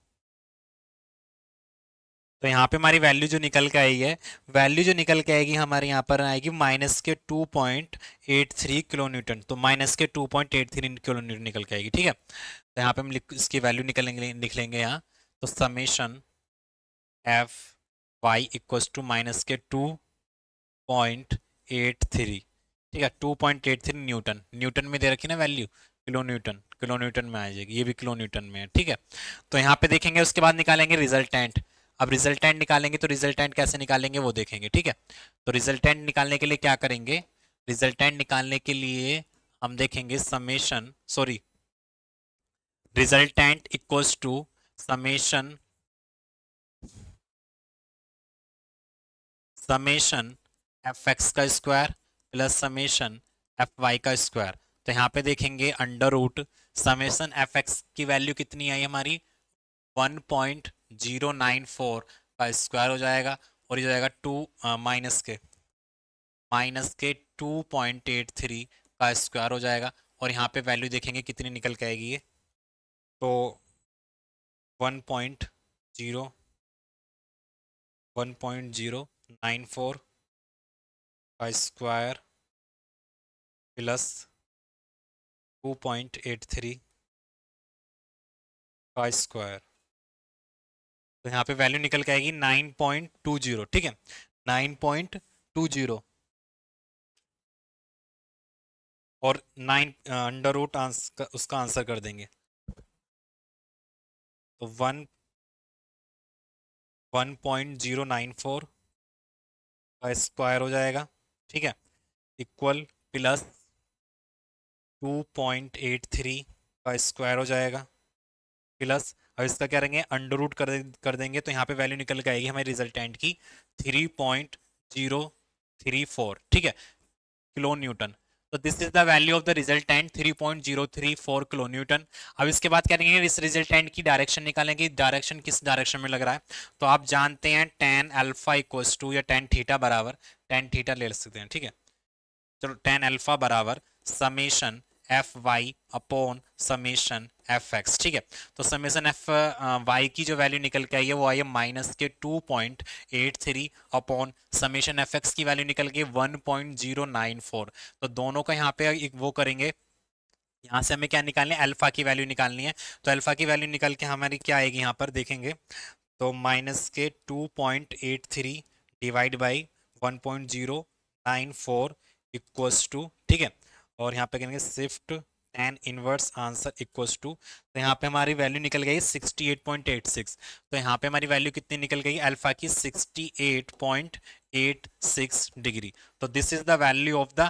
तो यहाँ पे हमारी वैल्यू जो निकल के आई है वैल्यू जो निकल के आएगी हमारे यहाँ पर आएगी माइनस के two point eight three kilo kilonewton तो माइनस के two point eight three kilo kilonewton निकल के आएगी ठीक है तो यहाँ पे हम इसकी वैल्यू निकलेंगे लिख लेंगे यहाँ तो summation F Y equals to minus के टू पॉइंट एट थ्री ठीक है two point eight three newton newton में दे रखी ना value kilonewton kilonewton में आ जाएगी ये भी किलो न्यूटन में है ठीक है तो यहाँ पे देखेंगे उसके बाद निकालेंगे रिजल्टेंट अब रिजल्टेंट निकालेंगे तो रिजल्टेंट कैसे निकालेंगे वो देखेंगे ठीक है तो रिजल्टेंट निकालने के लिए क्या करेंगे रिजल्टेंट निकालने के लिए हम देखेंगे summation sorry resultant equals to summation summation F X का square plus summation F Y का स्क्वायर तो यहाँ पे देखेंगे under root summation F X की वैल्यू कितनी आई हमारी one point zero nine four का स्क्वायर हो जाएगा और ये जाएगा टू माइनस के माइनस के टू पॉइंट एट थ्री का स्क्वायर हो जाएगा और यहाँ पे वैल्यू देखेंगे कितनी निकल के आएगी ये तो one point zero one point zero nine four का square plus two point eight three का स्क्वायर तो यहाँ पे वैल्यू निकल के आएगी नाइन पॉइंट टू जीरो ठीक है नाइन पॉइंट टू जीरो और नाइन अंडर रूट उसका आंसर कर देंगे तो one one point zero nine four का स्क्वायर हो जाएगा ठीक है equal plus two point eight three का स्क्वायर हो जाएगा प्लस अब इसका क्या करेंगे अंडर रूट कर कर देंगे तो यहाँ पे वैल्यू निकल के आएगी हमारे रिजल्टेंट की three point zero three four ठीक है किलो न्यूटन तो this is the value of the resultant four kilonewton अब इसके बाद क्या करेंगे इस रिजल्टेंट की डायरेक्शन निकालेंगे डायरेक्शन किस डायरेक्शन में लग रहा है तो आप जानते हैं टेन अल्फा इक्वस टू या टेन थीटा बराबर टेन थीटा ले सकते हैं ठीक है चलो टेन अल्फा बराबर summation F Y upon summation F X ठीक है तो समेशन एफ वाई की जो वैल्यू निकल के आई है वो आई है माइनस के two point eight three upon summation F X की वैल्यू निकल के one point zero nine four तो दोनों का यहाँ पे वो करेंगे यहाँ से हमें क्या निकालनी है अल्फा की वैल्यू निकालनी है तो अल्फा की वैल्यू निकल के हमारी क्या आएगी यहाँ पर देखेंगे तो माइनस के two point eight three divide by one point zero nine four equal to ठीक है और यहाँ पे कहेंगे shift tan inverse answer equals to तो यहाँ पे हमारी वैल्यू निकल गई 68.86 तो यहाँ पे हमारी वैल्यू कितनी निकल गई अल्फा की 68.86 0.86 डिग्री तो this is the value of the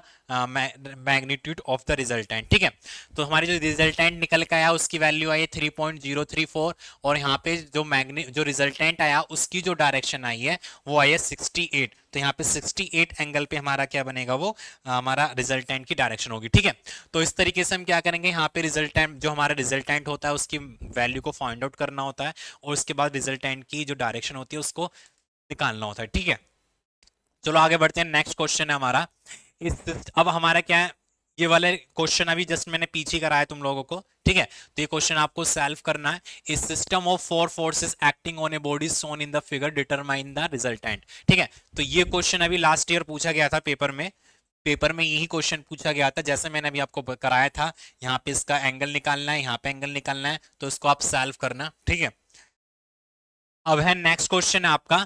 magnitude of the resultant ठीक है तो हमारी जो रिजल्टेंट निकल के आया उसकी वैल्यू आई है 3.034 और यहाँ पे जो मैग्नी जो रिजल्टेंट आया उसकी जो डायरेक्शन आई है वो आई है 68 तो यहाँ पे 68 एंगल पे हमारा क्या बनेगा वो आ, uh, हमारा रिजल्टेंट की डायरेक्शन होगी ठीक है तो इस तरीके से हम क्या करेंगे यहाँ पे रिजल्टेंट जो हमारा रिजल्टेंट होता है उसकी वैल्यू को फाइंड आउट करना होता है और उसके बाद रिजल्टेंट की जो डायरेक्शन होती है उसको निकालना होता है ठीक है चलो आगे बढ़ते हैं नेक्स्ट क्वेश्चन है हमारा इस अब हमारा क्या है ये वाले क्वेश्चन अभी जस्ट मैंने पीछे कराया तुम लोगों को ठीक है तो ये क्वेश्चन आपको सेल्फ करना है इस system of four forces acting on a body shown in the figure determine the resultant ठीक है तो ये क्वेश्चन अभी लास्ट ईयर पूछा गया था पेपर में पेपर में यही क्वेश्चन पूछा गया था जैसे मैंने अभी आपको कराया था यहाँ पे इसका एंगल निकालना है यहाँ पे एंगल निकालना है तो इसको आप सेल्व करना ठीक है अब है नेक्स्ट क्वेश्चन आपका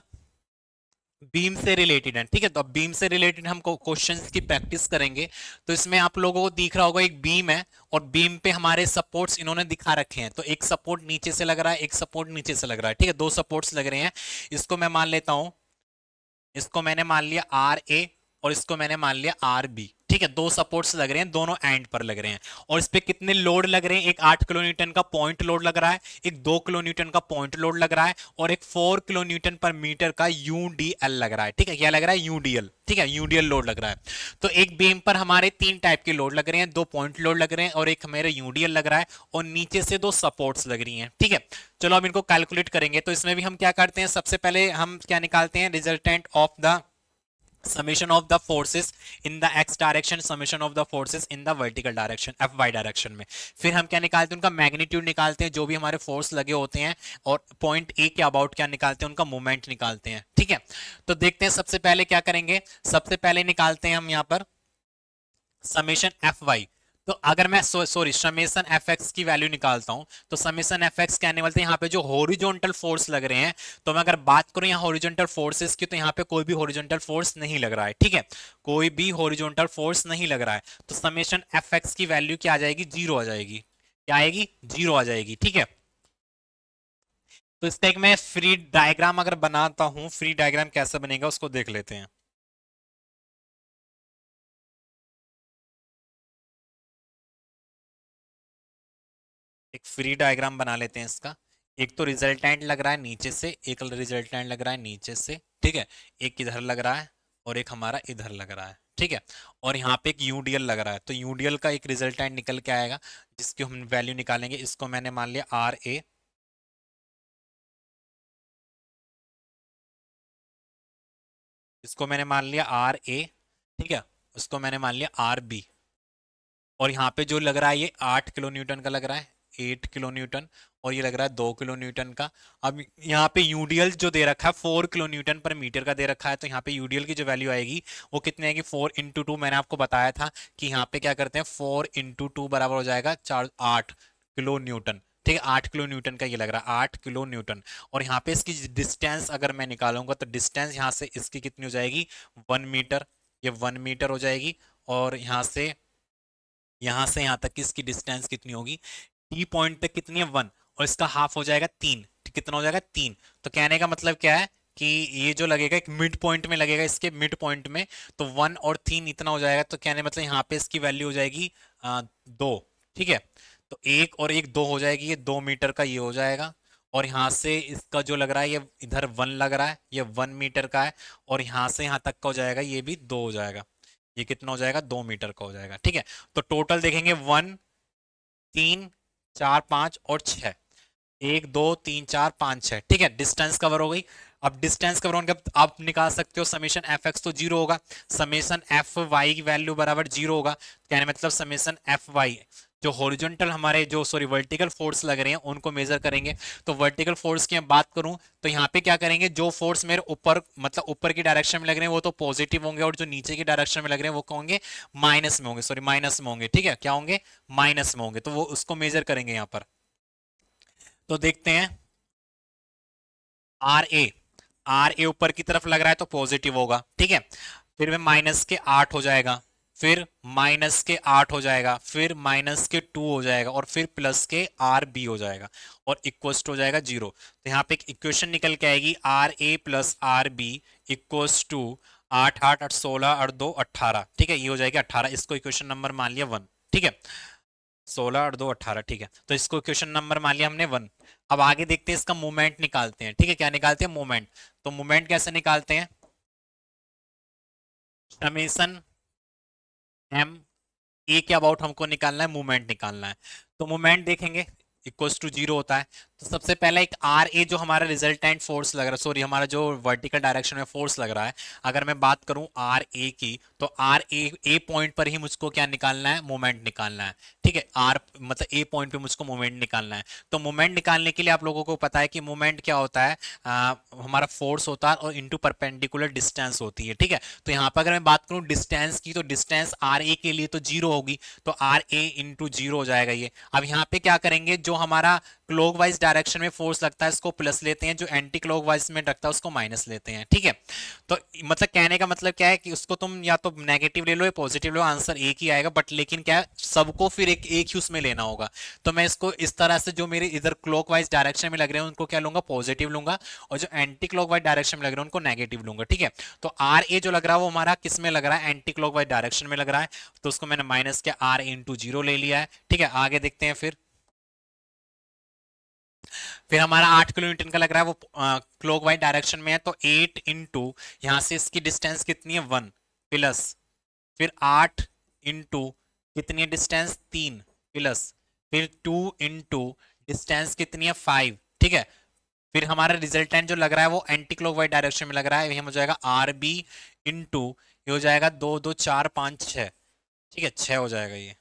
बीम से रिलेटेड है ठीक है तो अब बीम से रिलेटेड हम क्वेश्चन की प्रैक्टिस करेंगे तो इसमें आप लोगों को दिख रहा होगा एक बीम है और बीम पे हमारे सपोर्ट्स इन्होंने दिखा रखे हैं तो एक सपोर्ट नीचे से लग रहा है एक सपोर्ट नीचे से लग रहा है ठीक है दो सपोर्ट्स लग रहे हैं इसको मैं मान लेता हूं इसको मैंने मान लिया आर ए और इसको मैंने मान लिया आर बी ठीक है दो सपोर्ट्स लग रहे हैं दोनों एंड पर लग रहे हैं और इस पर कितने लोड लग रहे हैं एक आठ किलो न्यूटन का पॉइंट लोड लग रहा है एक दो किलो न्यूटन का पॉइंट लोड लग रहा है और एक four kilo Newton per metre का यू लग रहा है ठीक है क्या लग रहा है यू ठीक है यू लोड लग रहा है तो एक बीम पर हमारे तीन टाइप के लोड लग रहे हैं दो पॉइंट लोड लग रहे हैं और एक हमारे यू लग रहा है और नीचे से दो सपोर्ट्स लग रही है ठीक है चलो अब इनको कैलकुलेट करेंगे तो इसमें भी हम क्या करते हैं सबसे पहले हम क्या निकालते हैं resultant of the summation of the forces in the x direction summation of the forces in the vertical direction F Y direction में फिर हम क्या निकालते हैं उनका मैग्नीट्यूड निकालते हैं जो भी हमारे फोर्स लगे होते हैं और पॉइंट ए के अबाउट क्या निकालते हैं उनका मोमेंट निकालते हैं ठीक है तो देखते हैं सबसे पहले क्या करेंगे सबसे पहले निकालते हैं हम यहाँ पर समेशन एफ वाई तो अगर मैं सॉरी समेसन एफ एक्स की वैल्यू निकालता हूं तो समेसन एफ एक्स क्या निकलते यहाँ पे जो होरिजोनटल फोर्स लग रहे हैं तो मैं अगर बात करूं यहाँ होरिजोनटल फोर्सेस की तो यहाँ पे कोई भी होरिजोनटल फोर्स नहीं लग रहा है ठीक है कोई भी होरिजोनटल फोर्स नहीं लग रहा है तो समेसन एफ एक्स की वैल्यू क्या आ जाएगी जीरो आ जाएगी क्या आएगी जीरो आ जाएगी ठीक है तो इसका एक मैं फ्री डायग्राम अगर बनाता हूँ फ्री डायग्राम कैसे बनेगा उसको देख लेते हैं फ्री डायग्राम बना लेते हैं इसका एक तो रिजल्टेंट लग रहा है नीचे से एक रिजल्टेंट लग रहा है नीचे से ठीक है एक इधर लग रहा है और एक हमारा इधर लग रहा है ठीक है और यहाँ पे एक यूडीएल लग रहा है तो यूडीएल का एक रिजल्टेंट निकल के आएगा जिसकी हम वैल्यू निकालेंगे इसको मैंने मान लिया आर ए इसको मैंने मान लिया आर ए ठीक है उसको मैंने मान लिया आर बी और यहाँ पे जो लग रहा है ये आठ किलो न्यूटन का लग रहा है एट किलो न्यूटन और ये लग रहा है दो किलो न्यूटन का अब यहाँ पे यूडीएल जो दे रखा है four kilo Newton per metre का दे रखा है तो यहाँ पे यूडीएल की जो वैल्यू आएगी वो कितने आएगी फोर इंटू टू मैंने आपको बताया था कि यहाँ पे क्या करते हैं फोर इंटू टू बराबर हो जाएगा चार आठ किलो न्यूटन ठीक है आठ किलो न्यूटन का ये लग रहा है आठ किलो न्यूटन और यहाँ पे इसकी डिस्टेंस अगर मैं निकालूंगा तो डिस्टेंस यहाँ से इसकी कितनी हो जाएगी वन मीटर ये वन मीटर हो जाएगी और यहाँ से यहाँ से यहाँ तक इसकी डिस्टेंस कितनी होगी टी पॉइंट पे कितनी है वन और इसका हाफ हो जाएगा तीन तो कितना हो जाएगा तीन तो कहने का मतलब क्या है कि ये जो लगेगा एक मिड पॉइंट में लगेगा इसके मिड पॉइंट में तो वन और तीन इतना हो जाएगा तो कहने मतलब यहाँ पे इसकी वैल्यू हो जाएगी आ, दो ठीक है तो एक और एक दो हो जाएगी ये दो मीटर का ये हो जाएगा और यहाँ से इसका जो लग रहा है ये इधर वन लग रहा है ये वन मीटर का है और यहाँ से यहाँ तक का हो जाएगा ये भी दो हो जाएगा ये कितना हो जाएगा दो मीटर का हो जाएगा ठीक है तो टोटल देखेंगे वन तीन चार पांच और छह एक दो तीन चार पांच छह ठीक है डिस्टेंस कवर हो गई अब डिस्टेंस कवर होने के आप निकाल सकते हो समेशन एफ एक्स तो जीरो होगा समेशन एफ वाई की वैल्यू बराबर जीरो होगा कहने मतलब समेशन एफ वाई जो हॉरिजॉन्टल हमारे जो सॉरी वर्टिकल फोर्स लग रहे हैं उनको मेजर करेंगे तो वर्टिकल फोर्स की मैं बात करूं तो यहाँ पे क्या करेंगे जो फोर्स मेरे ऊपर मतलब ऊपर की डायरेक्शन में लग रहे हैं वो तो पॉजिटिव होंगे और जो नीचे की डायरेक्शन में लग रहे हैं वो कहोंगे माइनस में होंगे सॉरी माइनस में होंगे ठीक है क्या होंगे माइनस में होंगे तो वो उसको मेजर करेंगे यहाँ पर तो देखते हैं आर ए आर ए ऊपर की तरफ लग रहा है तो पॉजिटिव होगा ठीक है फिर में माइनस के आठ हो जाएगा फिर माइनस के आठ हो जाएगा फिर माइनस के टू हो जाएगा और फिर प्लस के आर बी हो जाएगा और इक्वस्ट हो जाएगा जीरो तो यहाँ पे एक इक्वेशन निकल के आएगी R A plus R B equals to आठ आठ आठ सोलह आठ दो अट्ठारह ठीक है ये हो जाएगा अट्ठारह इसको इक्वेशन नंबर मान लिया वन ठीक है सोलह आठ दो अट्ठारह ठीक है तो इसको क्वेश्चन नंबर मान लिया हमने वन अब आगे देखते हैं इसका मूवमेंट निकालते हैं ठीक है क्या निकालते हैं मूवमेंट तो मूवमेंट कैसे निकालते हैं समेसन एम ए के अबाउट हमको निकालना है मूवमेंट निकालना है तो मूवमेंट देखेंगे इक्वल्स टू जीरो होता है तो सबसे पहले एक आर ए जो हमारा रिजल्टेंट फोर्स लग रहा है सॉरी हमारा जो वर्टिकल डायरेक्शन में फोर्स लग रहा है अगर मैं बात करूं आर ए की तो आर ए ए पॉइंट पर ही मुझको क्या निकालना है मोमेंट निकालना है ठीक है आर मतलब ए पॉइंट पे मुझको मोमेंट निकालना है तो मोमेंट निकालने के लिए आप लोगों को पता है कि मोमेंट क्या होता है आ, हमारा फोर्स होता है और इंटू परपेंडिकुलर डिस्टेंस होती है ठीक है तो यहाँ पर अगर मैं बात करूँ डिस्टेंस की तो डिस्टेंस आर ए के लिए तो जीरो होगी तो आर ए इंटू जीरो हो जाएगा ये अब यहाँ पे क्या करेंगे जो हमारा क्लोक वाइज डायरेक्शन में फोर्स लगता है उसको प्लस लेते हैं जो एंटी क्लोक वाइज में रखता है उसको माइनस लेते हैं ठीक है तो मतलब कहने का मतलब क्या है कि उसको तुम या तो नेगेटिव ले लो या पॉजिटिव लो आंसर एक ही आएगा बट लेकिन क्या है सबको फिर एक एक ही उसमें लेना होगा तो मैं इसको इस तरह से जो मेरे इधर क्लोक वाइज डायरेक्शन में लग रहे हैं उनको क्या लूंगा पॉजिटिव लूंगा और जो एंटी क्लोक वाइज डायरेक्शन में लग रहे हैं उनको नेगेटिव लूंगा ठीक है तो आर ए जो लग रहा है वो हमारा किस में लग रहा है एंटी क्लोक वाइज डायरेक्शन में लग रहा है तो उसको मैंने माइनस किया आर इंटू जीरो ले लिया है ठीक है आगे देखते हैं फिर फिर हमारा आठ किलोमीटर का लग रहा है वो क्लॉक वाइज डायरेक्शन में है तो एट इंटू यहाँ से इसकी डिस्टेंस कितनी है वन प्लस फिर आठ इंटू कितनी है डिस्टेंस तीन प्लस फिर टू इंटू डिस्टेंस कितनी है फाइव ठीक है फिर हमारा रिजल्टेंट जो लग रहा है वो एंटी क्लॉक वाइज डायरेक्शन में लग रहा है ये हो जाएगा आर बी इंटू ये हो जाएगा दो दो चार पाँच छः ठीक है छः हो जाएगा ये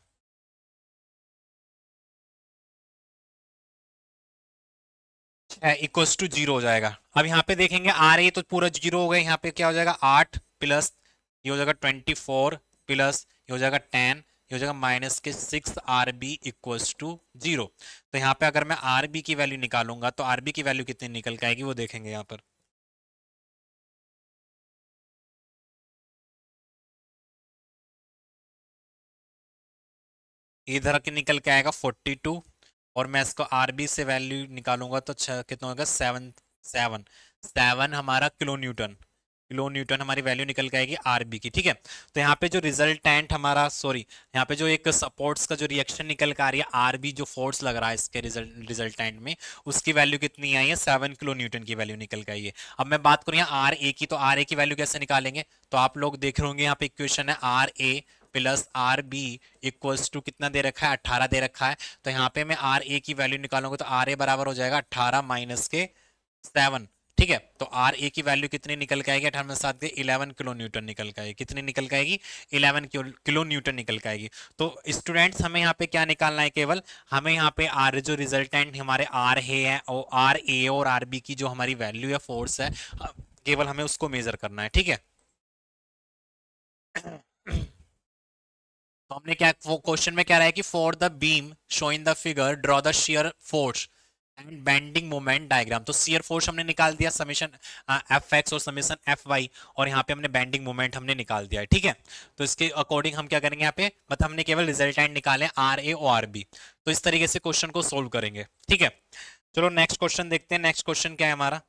इक्व टू जीरो हो जाएगा अब यहाँ पे देखेंगे आर ए तो पूरा जीरो हो गया यहाँ पे क्या हो जाएगा आठ प्लस ये हो जाएगा ट्वेंटी फोर प्लस ये हो जाएगा टेन ये हो जाएगा माइनस के six R B equals to zero तो यहाँ पे अगर मैं आर बी की वैल्यू निकालूंगा तो आर बी की वैल्यू कितनी निकल के आएगी वो देखेंगे यहाँ पर इधर के निकल के आएगा फोर्टी टू और मैं इसको बी से वैल्यू निकालूंगा तो कितना होगा सेवन सेवन सेवन हमारा किलो न्यूटन किलो न्यूटन हमारी वैल्यू निकल के आएगी आरबी की ठीक है तो यहाँ पे जो रिजल्टेंट हमारा सॉरी यहाँ पे जो एक सपोर्ट्स का जो रिएक्शन निकल के आ रही है बी जो फोर्स लग रहा है इसके रिजल्ट रिजल्टेंट में उसकी वैल्यू कितनी आई है सेवन किलो न्यूटन की वैल्यू निकल के आई है अब मैं बात करूँ यहाँ आर ए की तो आर ए की वैल्यू कैसे निकालेंगे तो आप लोग देख रहे होंगे यहाँ पे इक्वेशन है R A plus R B equals to कितना दे रखा है अट्ठारह दे रखा है तो यहाँ पे मैं आर ए की वैल्यू निकालूंगा तो आर ए बराबर हो जाएगा अट्ठारह माइनस के सेवन ठीक है तो आर ए की वैल्यू कितनी निकल के आएगी अठारह सात के इलेवन किलो न्यूटन निकल के आएगी कितनी निकल के आएगी इलेवन किलो न्यूटन निकल के आएगी तो स्टूडेंट्स हमें यहाँ पे क्या निकालना है केवल हमें यहाँ पे आर जो रिजल्टेंट हमारे आर ए है और आर ए और आर बी की जो हमारी वैल्यू या फोर्स है केवल हमें उसको मेजर करना है ठीक है तो हमने क्या क्वेश्चन में कह रहा है कि for the beam shown in the figure draw the shear force and bending moment diagram तो सीयर फोर्स हमने निकाल दिया समीशन एफ एक्स और समीशन एफ वाई और यहाँ पे हमने बेंडिंग मोमेंट हमने निकाल दिया है ठीक है तो इसके अकॉर्डिंग हम क्या करेंगे यहाँ पे मतलब हमने केवल रिजल्टेंट निकाले आर ए और आर बी तो इस तरीके से क्वेश्चन को सोल्व करेंगे ठीक है चलो नेक्स्ट क्वेश्चन देखते हैं नेक्स्ट क्वेश्चन क्या है हमारा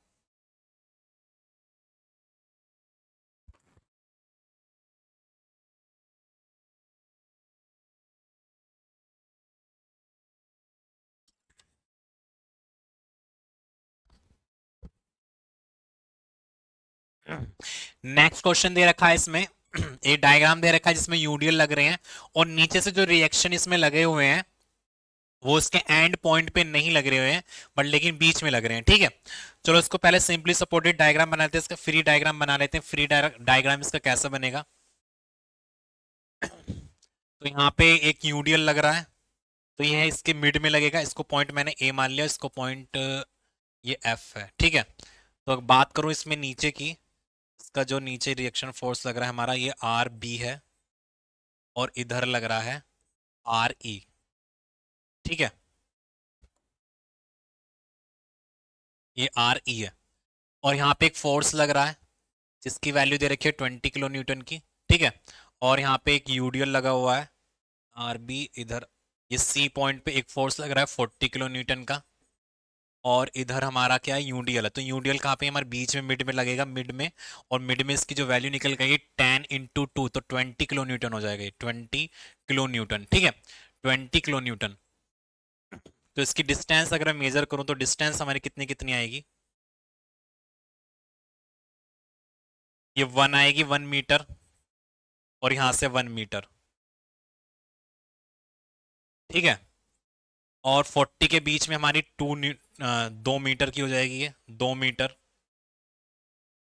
नेक्स्ट क्वेश्चन दे रखा है इसमें एक डायग्राम दे रखा है जिसमें यूडीएल लग रहे हैं और नीचे से जो रिएक्शन इसमें लगे हुए हैं वो उसके एंड पॉइंट पे नहीं लग रहे हुए हैं बट लेकिन बीच में लग रहे हैं ठीक है चलो इसको पहले सिंपली सपोर्टेड डायग्राम बना लेते हैं इसका फ्री डायग्राम बना लेते हैं फ्री डायग्राम इसका कैसा बनेगा तो यहाँ पे एक यूडीएल लग रहा है तो यह है इसके मिड में लगेगा इसको पॉइंट मैंने ए मान लिया इसको पॉइंट ये एफ है ठीक है तो बात करूं इसमें नीचे की इसका जो नीचे रिएक्शन फोर्स लग रहा है हमारा ये आर बी है और इधर लग रहा है आर ई e। ठीक है ये आर ई e है और यहाँ पे एक फोर्स लग रहा है जिसकी वैल्यू दे रखी है ट्वेंटी किलो न्यूटन की ठीक है और यहाँ पे एक यूडियल लगा हुआ है आर बी इधर ये सी पॉइंट पे एक फोर्स लग रहा है फोर्टी किलो न्यूटन का और इधर हमारा क्या है यूडीएल है तो यूडीएल कहाँ पे हमारे बीच में मिड में लगेगा मिड में और मिड में इसकी जो वैल्यू निकल गई टेन इंटू टू तो ट्वेंटी किलो न्यूटन हो जाएगा ट्वेंटी किलो न्यूटन ठीक है ट्वेंटी किलो न्यूटन तो इसकी डिस्टेंस अगर मैं मेजर करूं तो डिस्टेंस हमारी कितनी कितनी आएगी ये वन आएगी वन मीटर और यहां से वन मीटर ठीक है और फोर्टी के बीच में हमारी टू दो मीटर की हो जाएगी ये दो मीटर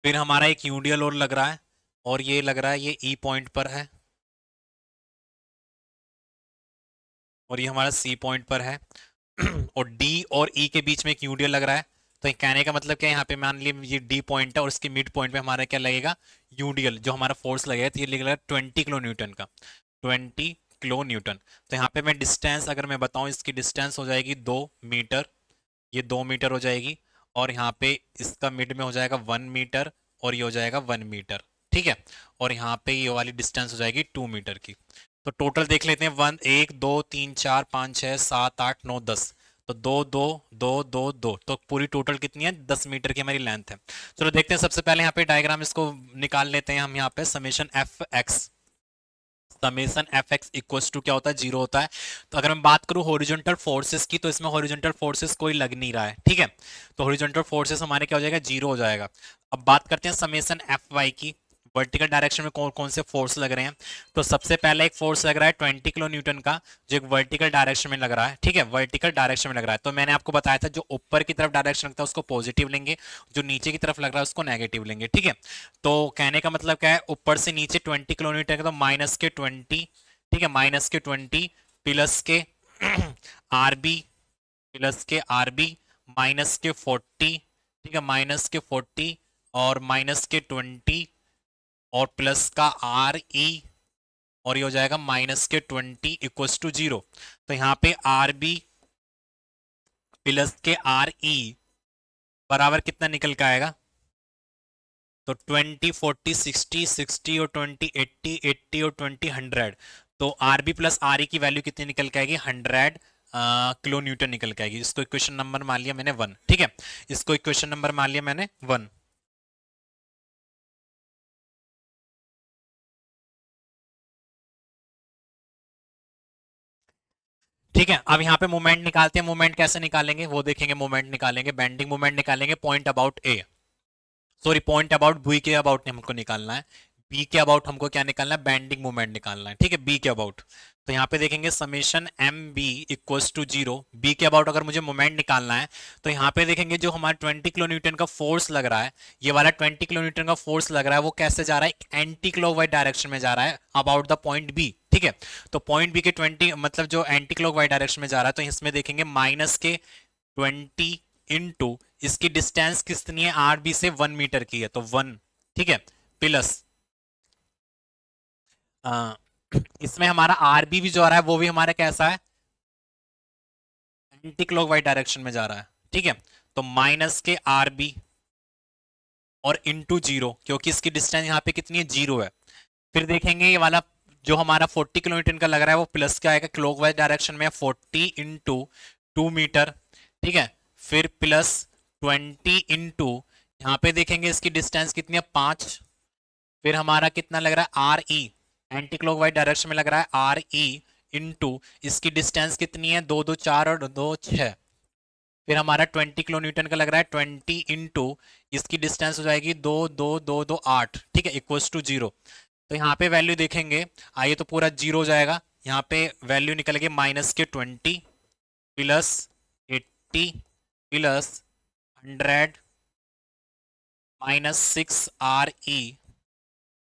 फिर हमारा एक यूडियल और लग रहा है और ये लग रहा है ये ई e पॉइंट पर है और ये हमारा सी पॉइंट पर है और डी और ई e के बीच में एक यूडियल लग रहा है तो कहने का मतलब क्या है यहाँ पे मान ली ये डी पॉइंट है और इसके मिड पॉइंट पे हमारा क्या लगेगा यूडियल जो हमारा फोर्स लगेगा तो ये लगेगा ट्वेंटी किलो न्यूटन का ट्वेंटी किलो न्यूटन तो यहाँ पे मैं डिस्टेंस अगर मैं बताऊँ इसकी डिस्टेंस हो जाएगी दो मीटर ये दो मीटर हो जाएगी और यहाँ पे इसका मिड में हो जाएगा वन मीटर और ये हो जाएगा वन मीटर ठीक है और यहाँ पे ये वाली डिस्टेंस हो जाएगी टू मीटर की तो टोटल देख लेते हैं वन एक दो तीन चार पाँच छः सात आठ नौ दस तो दो दो दो दो दो तो पूरी टोटल कितनी है दस मीटर की हमारी लेंथ है चलो तो देखते हैं सबसे पहले यहाँ पे डायग्राम इसको निकाल लेते हैं हम यहाँ पे summation F X summation F X equal to क्या होता है जीरो होता है तो अगर मैं बात करूँ हॉरिजॉन्टल फोर्सेस की तो इसमें हॉरिजॉन्टल फोर्सेस कोई लग नहीं रहा है ठीक है तो हॉरिजॉन्टल फोर्सेस हमारे क्या हो जाएगा जीरो हो जाएगा अब बात करते हैं समेसन एफ वाई की वर्टिकल डायरेक्शन में कौन कौन से फोर्स लग रहे हैं तो सबसे पहले एक फोर्स लग रहा है ट्वेंटी किलो न्यूटन का जो एक वर्टिकल डायरेक्शन में लग रहा है ठीक है वर्टिकल डायरेक्शन में लग रहा है तो मैंने आपको बताया था जो ऊपर की तरफ डायरेक्शन लगता है उसको पॉजिटिव लेंगे जो नीचे की तरफ लग रहा है उसको नेगेटिव लेंगे ठीक है तो कहने का मतलब क्या है ऊपर से नीचे ट्वेंटी किलो न्यूटन का तो माइनस के ट्वेंटी ठीक है माइनस के ट्वेंटी प्लस के आर बी प्लस के आर बी माइनस के फोर्टी ठीक है माइनस के फोर्टी और माइनस के ट्वेंटी और प्लस का आर ई और ये हो जाएगा माइनस के ट्वेंटी इक्व टू जीरो तो यहाँ पे आर बी प्लस के आर ई बराबर कितना निकल का आएगा तो ट्वेंटी फोर्टी सिक्सटी सिक्सटी और ट्वेंटी एट्टी एट्टी और ट्वेंटी हंड्रेड तो R B plus R E की वैल्यू कितनी निकल के आएगी हंड्रेड किलो न्यूटन निकल के आएगी इसको इक्वेशन नंबर मान लिया मैंने वन ठीक है इसको इक्वेशन नंबर मान लिया मैंने वन ठीक है अब यहाँ पे मूवमेंट निकालते हैं मूवमेंट कैसे निकालेंगे वो देखेंगे मूवमेंट निकालेंगे बैंडिंग मूवमेंट निकालेंगे point about A sorry point about B के अबाउट हमको निकालना है बी के अबाउट हमको क्या निकालना है बैंडिंग मूवमेंट निकालना है ठीक है बी के अबाउट तो यहाँ पे देखेंगे summation M B equals to zero B के अबाउट अगर मुझे मोमेंट निकालना है तो यहाँ पे देखेंगे जो हमारा ट्वेंटी किलोमीटर का फोर्स लग रहा है ये वाला ट्वेंटी किलोमीटर का फोर्स लग रहा है वो कैसे जा रहा है एंटी क्लॉकवाइज डायरेक्शन में जा रहा है अबाउट द पॉइंट बी ठीक है तो पॉइंट बी के ट्वेंटी मतलब जो एंटी क्लॉकवाइज डायरेक्शन में जा रहा है तो इसमें देखेंगे माइनस के ट्वेंटी इंटू इसकी डिस्टेंस कितनी है आर बी से वन मीटर की है तो वन ठीक है प्लस इसमें हमारा आरबी भी जो आ रहा है वो भी हमारा कैसा है एंटी क्लॉक वाइज डायरेक्शन में जा रहा है ठीक है तो माइनस के आरबी और इंटू जीरो क्योंकि इसकी डिस्टेंस यहाँ पे कितनी है जीरो है फिर देखेंगे ये वाला जो हमारा 40 किलोमीटर का लग रहा है वो प्लस का आएगा क्लॉक वाइज डायरेक्शन में फोर्टी इंटू टू मीटर ठीक है फिर प्लस इन इंटू यहाँ पे देखेंगे इसकी डिस्टेंस कितनी है पांच फिर हमारा कितना लग रहा है R E e। Clock wise direction में लग रहा है आर ई इन टू इसकी डिस्टेंस कितनी है दो दो चार और दो छ फिर हमारा ट्वेंटी न्यूटन का लग रहा है ट्वेंटी इन टू इसकी डिस्टेंस हो जाएगी दो दो दो दो आठ ठीक है इक्वल्स टू जीरो तो यहाँ पे वैल्यू देखेंगे आइए तो पूरा जीरो हो जाएगा यहाँ पे वैल्यू निकल गए माइनस के twenty plus eighty plus hundred minus six R E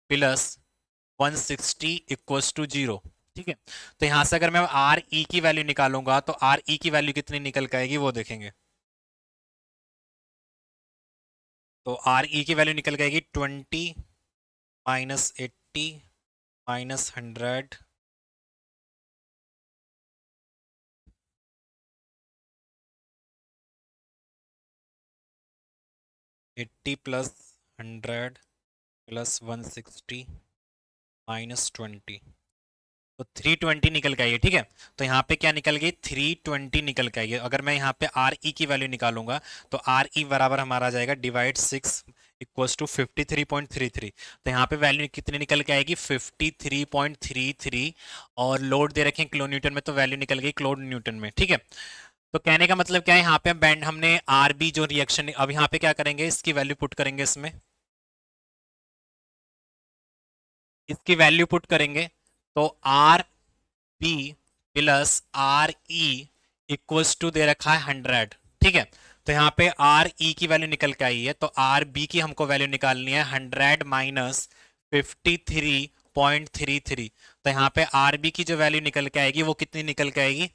plus 160 equals to zero ठीक है तो यहां से अगर मैं आर ई e की वैल्यू निकालूंगा तो आर ई e की वैल्यू कितनी निकल के आएगी वो देखेंगे तो आर ई e की वैल्यू निकल के आएगी twenty minus eighty minus hundred eighty plus hundred plus one sixty minus twenty तो थ्री ट्वेंटी निकल के आइए ठीक है तो यहाँ पे क्या निकल गई थ्री ट्वेंटी निकल के आइए अगर मैं यहाँ पे आर ई e की वैल्यू निकालूंगा तो आर ई e बराबर हमारा जाएगा divide six equals to fifty three point three three तो यहाँ पे वैल्यू कितनी निकल के आएगी fifty three point three three और लोड दे रखें किलो न्यूटन में तो वैल्यू निकल गई क्लोड न्यूटन में ठीक है तो कहने का मतलब क्या है यहाँ पे बैंड हमने आर बी जो रिएक्शन अब यहाँ पे क्या करेंगे इसकी वैल्यू पुट करेंगे इसमें इसकी वैल्यू पुट करेंगे तो R B plus R E equals to दे रखा है हंड्रेड ठीक है तो यहाँ पे आर ई e की वैल्यू निकल के आई है तो आर बी की हमको वैल्यू निकालनी है hundred minus fifty three point three three तो यहाँ पे आर बी की जो वैल्यू निकल के आएगी वो कितनी निकल के आएगी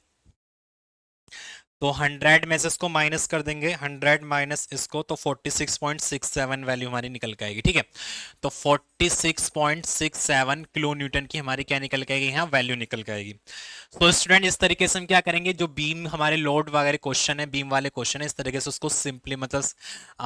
तो 100 में से इसको माइनस कर देंगे 100 माइनस इसको तो 46.67 वैल्यू हमारी निकल के आएगी ठीक है तो 46.67 किलो न्यूटन की हमारी क्या निकल के आएगी यहाँ वैल्यू निकल के आएगी तो स्टूडेंट इस तरीके से हम क्या करेंगे जो बीम हमारे लोड वगैरह क्वेश्चन है बीम वाले क्वेश्चन है इस तरीके से उसको सिंपली मतलब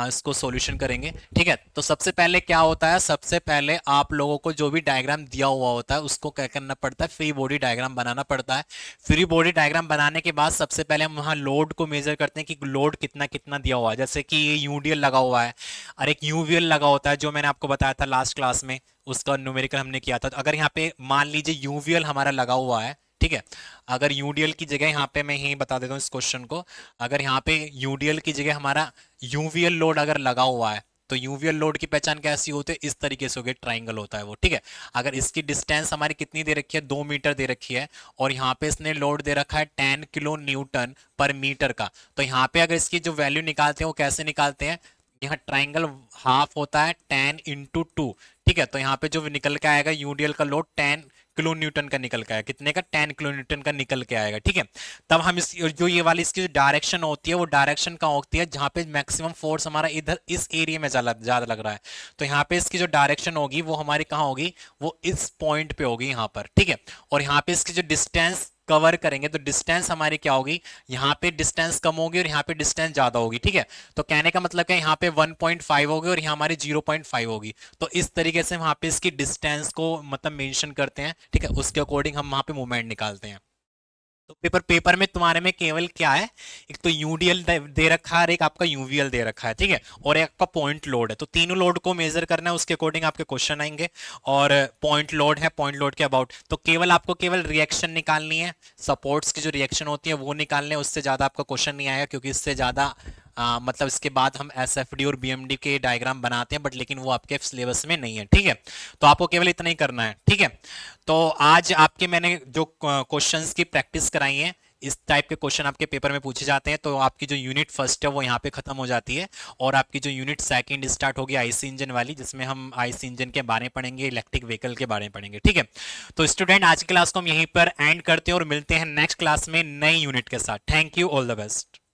इसको सोल्यूशन करेंगे ठीक है तो सबसे पहले क्या होता है सबसे पहले आप लोगों को जो भी डायग्राम दिया हुआ होता है उसको क्या करना पड़ता है फ्री बॉडी डायग्राम बनाना पड़ता है फ्री बॉडी डायग्राम बनाने के बाद सबसे पहले हम वहाँ लोड को मेजर करते हैं कि लोड कितना कितना दिया हुआ है जैसे कि यूडीएल लगा हुआ है और एक यूवीएल लगा होता है जो मैंने आपको बताया था लास्ट क्लास में उसका न्यूमेरिकल हमने किया था तो अगर यहाँ पे मान लीजिए यूवीएल हमारा लगा हुआ है ठीक है अगर यूडीएल की जगह यहाँ पे मैं यही बता देता हूँ इस क्वेश्चन को अगर यहाँ पे यूडीएल की जगह हमारा यूवीएल लोड अगर लगा हुआ है तो यूवियल लोड की पहचान कैसी होती है इस तरीके से गया ट्राइंगल होता है वो ठीक है अगर इसकी डिस्टेंस हमारी कितनी दे रखी है दो मीटर दे रखी है और यहाँ पे इसने लोड दे रखा है ten kilo Newton per metre का तो यहाँ पे अगर इसकी जो वैल्यू निकालते हैं वो कैसे निकालते हैं यहाँ ट्राइंगल हाफ होता है टेन इंटू टू ठीक है तो यहाँ पे जो निकल के आएगा यूडीएल का लोड टेन किलो न्यूटन का निकल के आया कितने का टेन किलो न्यूटन का निकल के आएगा ठीक है तब हम इस जो ये वाली इसकी जो डायरेक्शन होती है वो डायरेक्शन कहाँ होती है जहाँ पे मैक्सिमम फोर्स हमारा इधर इस एरिया में ज़्यादा लग रहा है तो यहाँ पे इसकी जो डायरेक्शन होगी वो हमारी कहाँ होगी वो इस पॉइंट पे होगी यहाँ पर ठीक है और यहाँ पे इसकी जो डिस्टेंस कवर करेंगे तो डिस्टेंस हमारी क्या होगी यहाँ पे डिस्टेंस कम होगी और यहाँ पे डिस्टेंस ज्यादा होगी ठीक है तो कहने का मतलब क्या यहाँ पे 1.5 होगी और यहाँ हमारी 0.5 होगी तो इस तरीके से वहां पे इसकी डिस्टेंस को मतलब मेंशन करते हैं ठीक है उसके अकॉर्डिंग हम वहां पे मूवमेंट निकालते हैं तो पेपर पेपर में तुम्हारे में केवल क्या है एक तो यूडीएल दे रखा है और एक आपका यूवीएल दे रखा है ठीक है और एक आपका पॉइंट लोड है तो तीनों लोड को मेजर करना है उसके अकॉर्डिंग आपके क्वेश्चन आएंगे और पॉइंट लोड है पॉइंट लोड के अबाउट तो केवल आपको केवल रिएक्शन निकालनी है सपोर्ट्स की जो रिएक्शन होती है वो निकालने उससे ज़्यादा आपका क्वेश्चन नहीं आएगा क्योंकि इससे ज़्यादा आ, मतलब इसके बाद हम एस और बी के डायग्राम बनाते हैं बट लेकिन वो आपके सिलेबस में नहीं है ठीक है तो आपको केवल इतना ही करना है ठीक है तो आज आपके मैंने जो क्वेश्चन की प्रैक्टिस कराई है इस टाइप के क्वेश्चन आपके पेपर में पूछे जाते हैं तो आपकी जो यूनिट फर्स्ट है वो यहाँ पे खत्म हो जाती है और आपकी जो यूनिट सेकंड स्टार्ट होगी आईसी इंजन वाली जिसमें हम आईसी इंजन के बारे में पढ़ेंगे इलेक्ट्रिक व्हीकल के बारे में पढ़ेंगे ठीक है तो स्टूडेंट आज की क्लास को हम यहीं पर एंड करते हैं और मिलते हैं नेक्स्ट क्लास में नई यूनिट के साथ thank you all the best